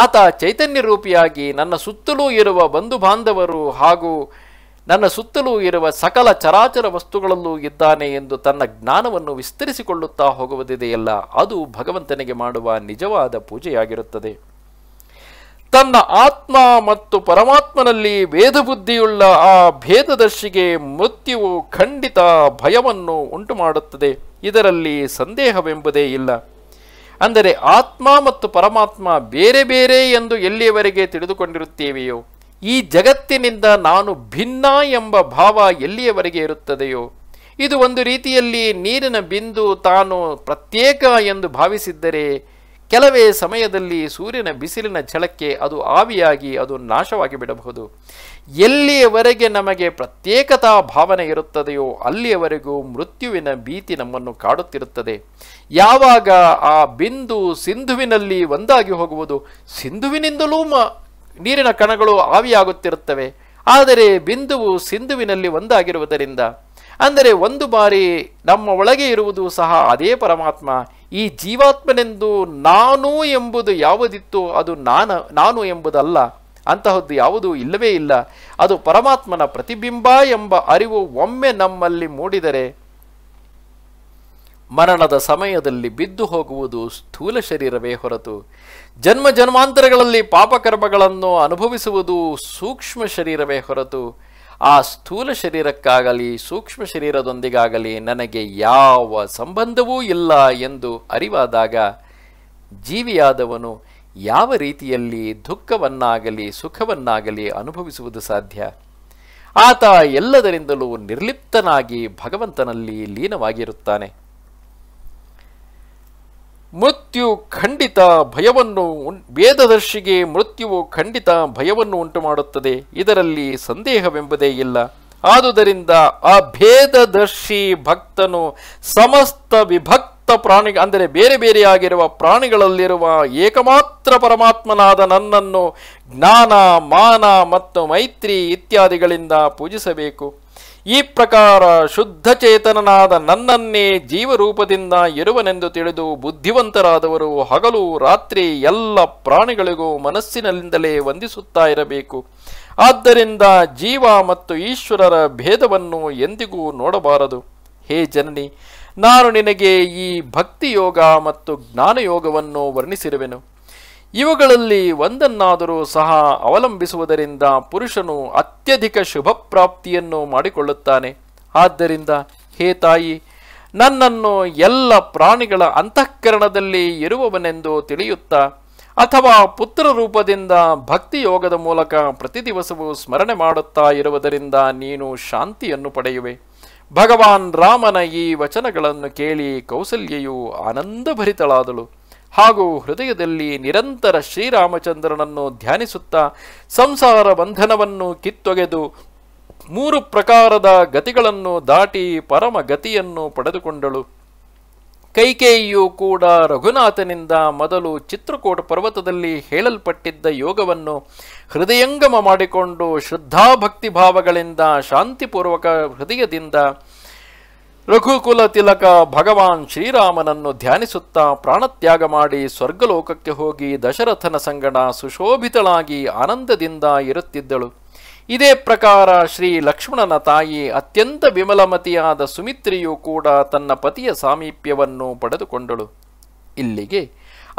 ಆತ ಚೈತನ್ಯ ರೂಪಿಯಾಗಿ ನನ್ನ ಸುತ್ತಲೂ ಇರುವ ಬಂಧು ಬಾಂಧವರು ಹಾಗೂ ನನ್ನ ಸುತ್ತಲೂ ಇರುವ ಸಕಲ ಚರಾಚರ ವಸ್ತುಗಳಲ್ಲೂ ಇದ್ದಾನೆ ಎಂದು ತನ್ನ ಜ್ಞಾನವನ್ನು ವಿಸ್ತರಿಸಿಕೊಳ್ಳುತ್ತಾ ಹೋಗುವುದಿದೆಯಲ್ಲ ಅದು ಭಗವಂತನಿಗೆ ಮಾಡುವ ನಿಜವಾದ ಪೂಜೆಯಾಗಿರುತ್ತದೆ ತನ್ನ ಆತ್ಮ ಮತ್ತು ಪರಮಾತ್ಮನಲ್ಲಿ ಬುದ್ಧಿಯುಳ್ಳ ಆ ಭೇದದರ್ಶಿಗೆ ಮೃತ್ಯುವು ಖಂಡಿತ ಭಯವನ್ನು ಉಂಟು ಮಾಡುತ್ತದೆ ಇದರಲ್ಲಿ ಸಂದೇಹವೆಂಬುದೇ ಇಲ್ಲ ಅಂದರೆ ಆತ್ಮ ಮತ್ತು ಪರಮಾತ್ಮ ಬೇರೆ ಬೇರೆ ಎಂದು ಎಲ್ಲಿಯವರೆಗೆ ತಿಳಿದುಕೊಂಡಿರುತ್ತೇವೆಯೋ ಈ ಜಗತ್ತಿನಿಂದ ನಾನು ಭಿನ್ನ ಎಂಬ ಭಾವ ಎಲ್ಲಿಯವರೆಗೆ ಇರುತ್ತದೆಯೋ ಇದು ಒಂದು ರೀತಿಯಲ್ಲಿ ನೀರಿನ ಬಿಂದು ತಾನು ಪ್ರತ್ಯೇಕ ಎಂದು ಭಾವಿಸಿದ್ದರೆ ಕೆಲವೇ ಸಮಯದಲ್ಲಿ ಸೂರ್ಯನ ಬಿಸಿಲಿನ ಛಳಕ್ಕೆ ಅದು ಆವಿಯಾಗಿ ಅದು ನಾಶವಾಗಿ ಬಿಡಬಹುದು ಎಲ್ಲಿಯವರೆಗೆ ನಮಗೆ ಪ್ರತ್ಯೇಕತಾ ಭಾವನೆ ಇರುತ್ತದೆಯೋ ಅಲ್ಲಿಯವರೆಗೂ ಮೃತ್ಯುವಿನ ಭೀತಿ ನಮ್ಮನ್ನು ಕಾಡುತ್ತಿರುತ್ತದೆ ಯಾವಾಗ ಆ ಬಿಂದು ಸಿಂಧುವಿನಲ್ಲಿ ಒಂದಾಗಿ ಹೋಗುವುದು ಸಿಂಧುವಿನಿಂದಲೂ ನೀರಿನ ಕಣಗಳು ಆವಿಯಾಗುತ್ತಿರುತ್ತವೆ ಆದರೆ ಬಿಂದುವು ಸಿಂಧುವಿನಲ್ಲಿ ಒಂದಾಗಿರುವುದರಿಂದ ಅಂದರೆ ಒಂದು ಬಾರಿ ನಮ್ಮ ಒಳಗೆ ಇರುವುದು ಸಹ ಅದೇ ಪರಮಾತ್ಮ ಈ ಜೀವಾತ್ಮನೆಂದು ನಾನು ಎಂಬುದು ಯಾವುದಿತ್ತು ಅದು ನಾನು ನಾನು ಎಂಬುದಲ್ಲ ಅಂತಹದ್ದು ಯಾವುದೂ ಇಲ್ಲವೇ ಇಲ್ಲ ಅದು ಪರಮಾತ್ಮನ ಪ್ರತಿಬಿಂಬ ಎಂಬ ಅರಿವು ಒಮ್ಮೆ ನಮ್ಮಲ್ಲಿ ಮೂಡಿದರೆ ಮರಣದ ಸಮಯದಲ್ಲಿ ಬಿದ್ದು ಹೋಗುವುದು ಸ್ಥೂಲ ಶರೀರವೇ ಹೊರತು ಜನ್ಮ ಜನ್ಮಾಂತರಗಳಲ್ಲಿ ಪಾಪಕರ್ಮಗಳನ್ನು ಅನುಭವಿಸುವುದು ಸೂಕ್ಷ್ಮ ಶರೀರವೇ ಹೊರತು ಆ ಸ್ಥೂಲ ಶರೀರಕ್ಕಾಗಲಿ ಸೂಕ್ಷ್ಮ ಶರೀರದೊಂದಿಗಾಗಲಿ ನನಗೆ ಯಾವ ಸಂಬಂಧವೂ ಇಲ್ಲ ಎಂದು ಅರಿವಾದಾಗ ಜೀವಿಯಾದವನು ಯಾವ ರೀತಿಯಲ್ಲಿ ದುಃಖವನ್ನಾಗಲಿ ಸುಖವನ್ನಾಗಲಿ ಅನುಭವಿಸುವುದು ಸಾಧ್ಯ ಆತ ಎಲ್ಲದರಿಂದಲೂ ನಿರ್ಲಿಪ್ತನಾಗಿ ಭಗವಂತನಲ್ಲಿ ಲೀನವಾಗಿರುತ್ತಾನೆ ಮೃತ್ಯು ಖಂಡಿತ ಭಯವನ್ನು ವೇದದರ್ಶಿಗೆ ಮೃತ್ಯುವು ಖಂಡಿತ ಭಯವನ್ನು ಉಂಟು ಮಾಡುತ್ತದೆ ಇದರಲ್ಲಿ ಸಂದೇಹವೆಂಬುದೇ ಇಲ್ಲ ಆದುದರಿಂದ ಆ ಭೇದದರ್ಶಿ ಭಕ್ತನು ಸಮಸ್ತ ವಿಭಕ್ತ ಪ್ರಾಣಿ ಅಂದರೆ ಬೇರೆ ಬೇರೆಯಾಗಿರುವ ಪ್ರಾಣಿಗಳಲ್ಲಿರುವ ಏಕಮಾತ್ರ ಪರಮಾತ್ಮನಾದ ನನ್ನನ್ನು ಜ್ಞಾನ ಮಾನ ಮತ್ತು ಮೈತ್ರಿ ಇತ್ಯಾದಿಗಳಿಂದ ಪೂಜಿಸಬೇಕು ಈ ಪ್ರಕಾರ ಶುದ್ಧ ಚೇತನನಾದ ನನ್ನನ್ನೇ ಜೀವರೂಪದಿಂದ ಇರುವನೆಂದು ತಿಳಿದು ಬುದ್ಧಿವಂತರಾದವರು ಹಗಲು ರಾತ್ರಿ ಎಲ್ಲ ಪ್ರಾಣಿಗಳಿಗೂ ಮನಸ್ಸಿನಲ್ಲಿಂದಲೇ ವಂದಿಸುತ್ತಾ ಇರಬೇಕು ಆದ್ದರಿಂದ ಜೀವ ಮತ್ತು ಈಶ್ವರರ ಭೇದವನ್ನು ಎಂದಿಗೂ ನೋಡಬಾರದು ಹೇ ಜನನಿ ನಾನು ನಿನಗೆ ಈ ಭಕ್ತಿಯೋಗ ಮತ್ತು ಜ್ಞಾನಯೋಗವನ್ನು ವರ್ಣಿಸಿರುವೆನು ಇವುಗಳಲ್ಲಿ ಒಂದನ್ನಾದರೂ ಸಹ ಅವಲಂಬಿಸುವುದರಿಂದ ಪುರುಷನು ಅತ್ಯಧಿಕ ಶುಭ ಪ್ರಾಪ್ತಿಯನ್ನು ಮಾಡಿಕೊಳ್ಳುತ್ತಾನೆ ಆದ್ದರಿಂದ ಹೇ ತಾಯಿ ನನ್ನನ್ನು ಎಲ್ಲ ಪ್ರಾಣಿಗಳ ಅಂತಃಕರಣದಲ್ಲಿ ಇರುವವನೆಂದು ತಿಳಿಯುತ್ತಾ ಅಥವಾ ಪುತ್ರ ರೂಪದಿಂದ ಭಕ್ತಿಯೋಗದ ಮೂಲಕ ಪ್ರತಿ ದಿವಸವೂ ಸ್ಮರಣೆ ಮಾಡುತ್ತಾ ಇರುವುದರಿಂದ ನೀನು ಶಾಂತಿಯನ್ನು ಪಡೆಯುವೆ ಭಗವಾನ್ ರಾಮನ ಈ ವಚನಗಳನ್ನು ಕೇಳಿ ಕೌಸಲ್ಯೆಯು ಆನಂದಭರಿತಳಾದಳು ಹಾಗೂ ಹೃದಯದಲ್ಲಿ ನಿರಂತರ ಶ್ರೀರಾಮಚಂದ್ರನನ್ನು ಧ್ಯಾನಿಸುತ್ತಾ ಸಂಸಾರ ಬಂಧನವನ್ನು ಕಿತ್ತೊಗೆದು ಮೂರು ಪ್ರಕಾರದ ಗತಿಗಳನ್ನು ದಾಟಿ ಪರಮ ಗತಿಯನ್ನು ಪಡೆದುಕೊಂಡಳು ಕೈಕೇಯಿಯು ಕೂಡ ರಘುನಾಥನಿಂದ ಮೊದಲು ಚಿತ್ರಕೂಟ ಪರ್ವತದಲ್ಲಿ ಹೇಳಲ್ಪಟ್ಟಿದ್ದ ಯೋಗವನ್ನು ಹೃದಯಂಗಮ ಮಾಡಿಕೊಂಡು ಶ್ರದ್ಧಾಭಕ್ತಿ ಭಾವಗಳಿಂದ ಶಾಂತಿಪೂರ್ವಕ ಹೃದಯದಿಂದ ರಘುಕುಲ ತಿಲಕ ಭಗವಾನ್ ಶ್ರೀರಾಮನನ್ನು ಧ್ಯಾನಿಸುತ್ತಾ ಪ್ರಾಣತ್ಯಾಗ ಮಾಡಿ ಸ್ವರ್ಗಲೋಕಕ್ಕೆ ಹೋಗಿ ದಶರಥನ ಸಂಗಡ ಸುಶೋಭಿತಳಾಗಿ ಆನಂದದಿಂದ ಇರುತ್ತಿದ್ದಳು ಇದೇ ಪ್ರಕಾರ ಶ್ರೀ ಲಕ್ಷ್ಮಣನ ತಾಯಿ ಅತ್ಯಂತ ವಿಮಲಮತಿಯಾದ ಸುಮಿತ್ರಿಯೂ ಕೂಡ ತನ್ನ ಪತಿಯ ಸಾಮೀಪ್ಯವನ್ನು ಪಡೆದುಕೊಂಡಳು ಇಲ್ಲಿಗೆ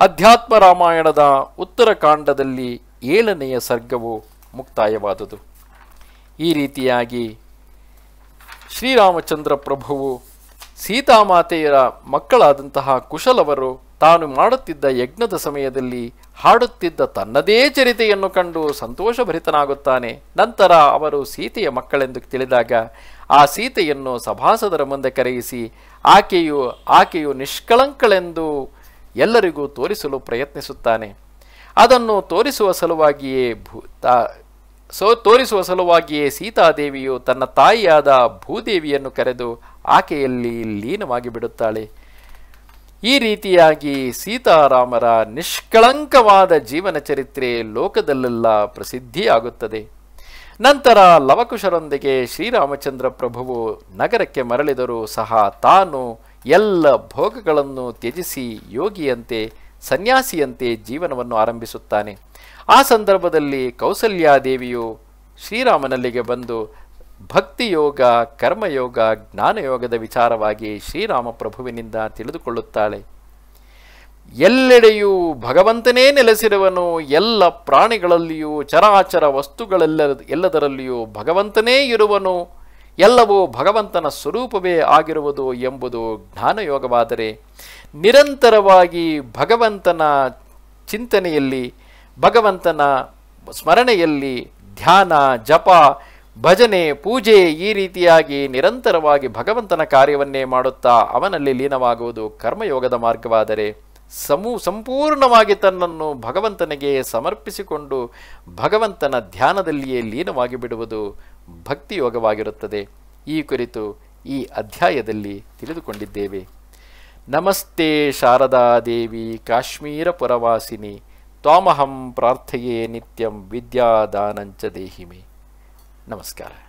ಅಧ್ಯಾತ್ಮ ರಾಮಾಯಣದ ಉತ್ತರಕಾಂಡದಲ್ಲಿ ಏಳನೆಯ ಸರ್ಗವು ಮುಕ್ತಾಯವಾದುದು ಈ ರೀತಿಯಾಗಿ ಶ್ರೀರಾಮಚಂದ್ರ ಪ್ರಭುವು ಸೀತಾಮಾತೆಯರ ಮಕ್ಕಳಾದಂತಹ ಕುಶಲವರು ತಾನು ಮಾಡುತ್ತಿದ್ದ ಯಜ್ಞದ ಸಮಯದಲ್ಲಿ ಹಾಡುತ್ತಿದ್ದ ತನ್ನದೇ ಚರಿತೆಯನ್ನು ಕಂಡು ಸಂತೋಷಭರಿತನಾಗುತ್ತಾನೆ ನಂತರ ಅವರು ಸೀತೆಯ ಮಕ್ಕಳೆಂದು ತಿಳಿದಾಗ ಆ ಸೀತೆಯನ್ನು ಸಭಾಸದರ ಮುಂದೆ ಕರೆಯಿಸಿ ಆಕೆಯು ಆಕೆಯು ನಿಷ್ಕಳಂಕಳೆಂದು ಎಲ್ಲರಿಗೂ ತೋರಿಸಲು ಪ್ರಯತ್ನಿಸುತ್ತಾನೆ ಅದನ್ನು ತೋರಿಸುವ ಸಲುವಾಗಿಯೇ ಭೂ ಸೊ ತೋರಿಸುವ ಸಲುವಾಗಿಯೇ ಸೀತಾದೇವಿಯು ತನ್ನ ತಾಯಿಯಾದ ಭೂದೇವಿಯನ್ನು ಕರೆದು ಆಕೆಯಲ್ಲಿ ಲೀನವಾಗಿ ಬಿಡುತ್ತಾಳೆ ಈ ರೀತಿಯಾಗಿ ಸೀತಾರಾಮರ ನಿಷ್ಕಳಂಕವಾದ ಜೀವನ ಚರಿತ್ರೆ ಲೋಕದಲ್ಲೆಲ್ಲ ಪ್ರಸಿದ್ಧಿಯಾಗುತ್ತದೆ ನಂತರ ಲವಕುಶರೊಂದಿಗೆ ಶ್ರೀರಾಮಚಂದ್ರ ಪ್ರಭುವು ನಗರಕ್ಕೆ ಮರಳಿದರೂ ಸಹ ತಾನು ಎಲ್ಲ ಭೋಗಗಳನ್ನು ತ್ಯಜಿಸಿ ಯೋಗಿಯಂತೆ ಸನ್ಯಾಸಿಯಂತೆ ಜೀವನವನ್ನು ಆರಂಭಿಸುತ್ತಾನೆ ಆ ಸಂದರ್ಭದಲ್ಲಿ ಕೌಸಲ್ಯಾದೇವಿಯು ಶ್ರೀರಾಮನಲ್ಲಿಗೆ ಬಂದು ಭಕ್ತಿಯೋಗ ಕರ್ಮಯೋಗ ಜ್ಞಾನಯೋಗದ ವಿಚಾರವಾಗಿ ಶ್ರೀರಾಮ ಪ್ರಭುವಿನಿಂದ ತಿಳಿದುಕೊಳ್ಳುತ್ತಾಳೆ ಎಲ್ಲೆಡೆಯೂ ಭಗವಂತನೇ ನೆಲೆಸಿರುವನು ಎಲ್ಲ ಪ್ರಾಣಿಗಳಲ್ಲಿಯೂ ಚರಾಚರ ವಸ್ತುಗಳೆಲ್ಲ ಎಲ್ಲದರಲ್ಲಿಯೂ ಭಗವಂತನೇ ಇರುವನು ಎಲ್ಲವೂ ಭಗವಂತನ ಸ್ವರೂಪವೇ ಆಗಿರುವುದು ಎಂಬುದು ಜ್ಞಾನಯೋಗವಾದರೆ ನಿರಂತರವಾಗಿ ಭಗವಂತನ ಚಿಂತನೆಯಲ್ಲಿ ಭಗವಂತನ ಸ್ಮರಣೆಯಲ್ಲಿ ಧ್ಯಾನ ಜಪ ಭಜನೆ ಪೂಜೆ ಈ ರೀತಿಯಾಗಿ ನಿರಂತರವಾಗಿ ಭಗವಂತನ ಕಾರ್ಯವನ್ನೇ ಮಾಡುತ್ತಾ ಅವನಲ್ಲಿ ಲೀನವಾಗುವುದು ಕರ್ಮಯೋಗದ ಮಾರ್ಗವಾದರೆ ಸಮೂ ಸಂಪೂರ್ಣವಾಗಿ ತನ್ನನ್ನು ಭಗವಂತನಿಗೆ ಸಮರ್ಪಿಸಿಕೊಂಡು ಭಗವಂತನ ಧ್ಯಾನದಲ್ಲಿಯೇ ಲೀನವಾಗಿ ಬಿಡುವುದು ಭಕ್ತಿಯೋಗವಾಗಿರುತ್ತದೆ ಈ ಕುರಿತು ಈ ಅಧ್ಯಾಯದಲ್ಲಿ ತಿಳಿದುಕೊಂಡಿದ್ದೇವೆ ನಮಸ್ತೆ ಶಾರದಾ ದೇವಿ ಕಾಶ್ಮೀರ ಪುರವಾಸಿನಿ तामहम प्रार्थये नित्यं विद्यादानञ्च देहि मे नमस्कारः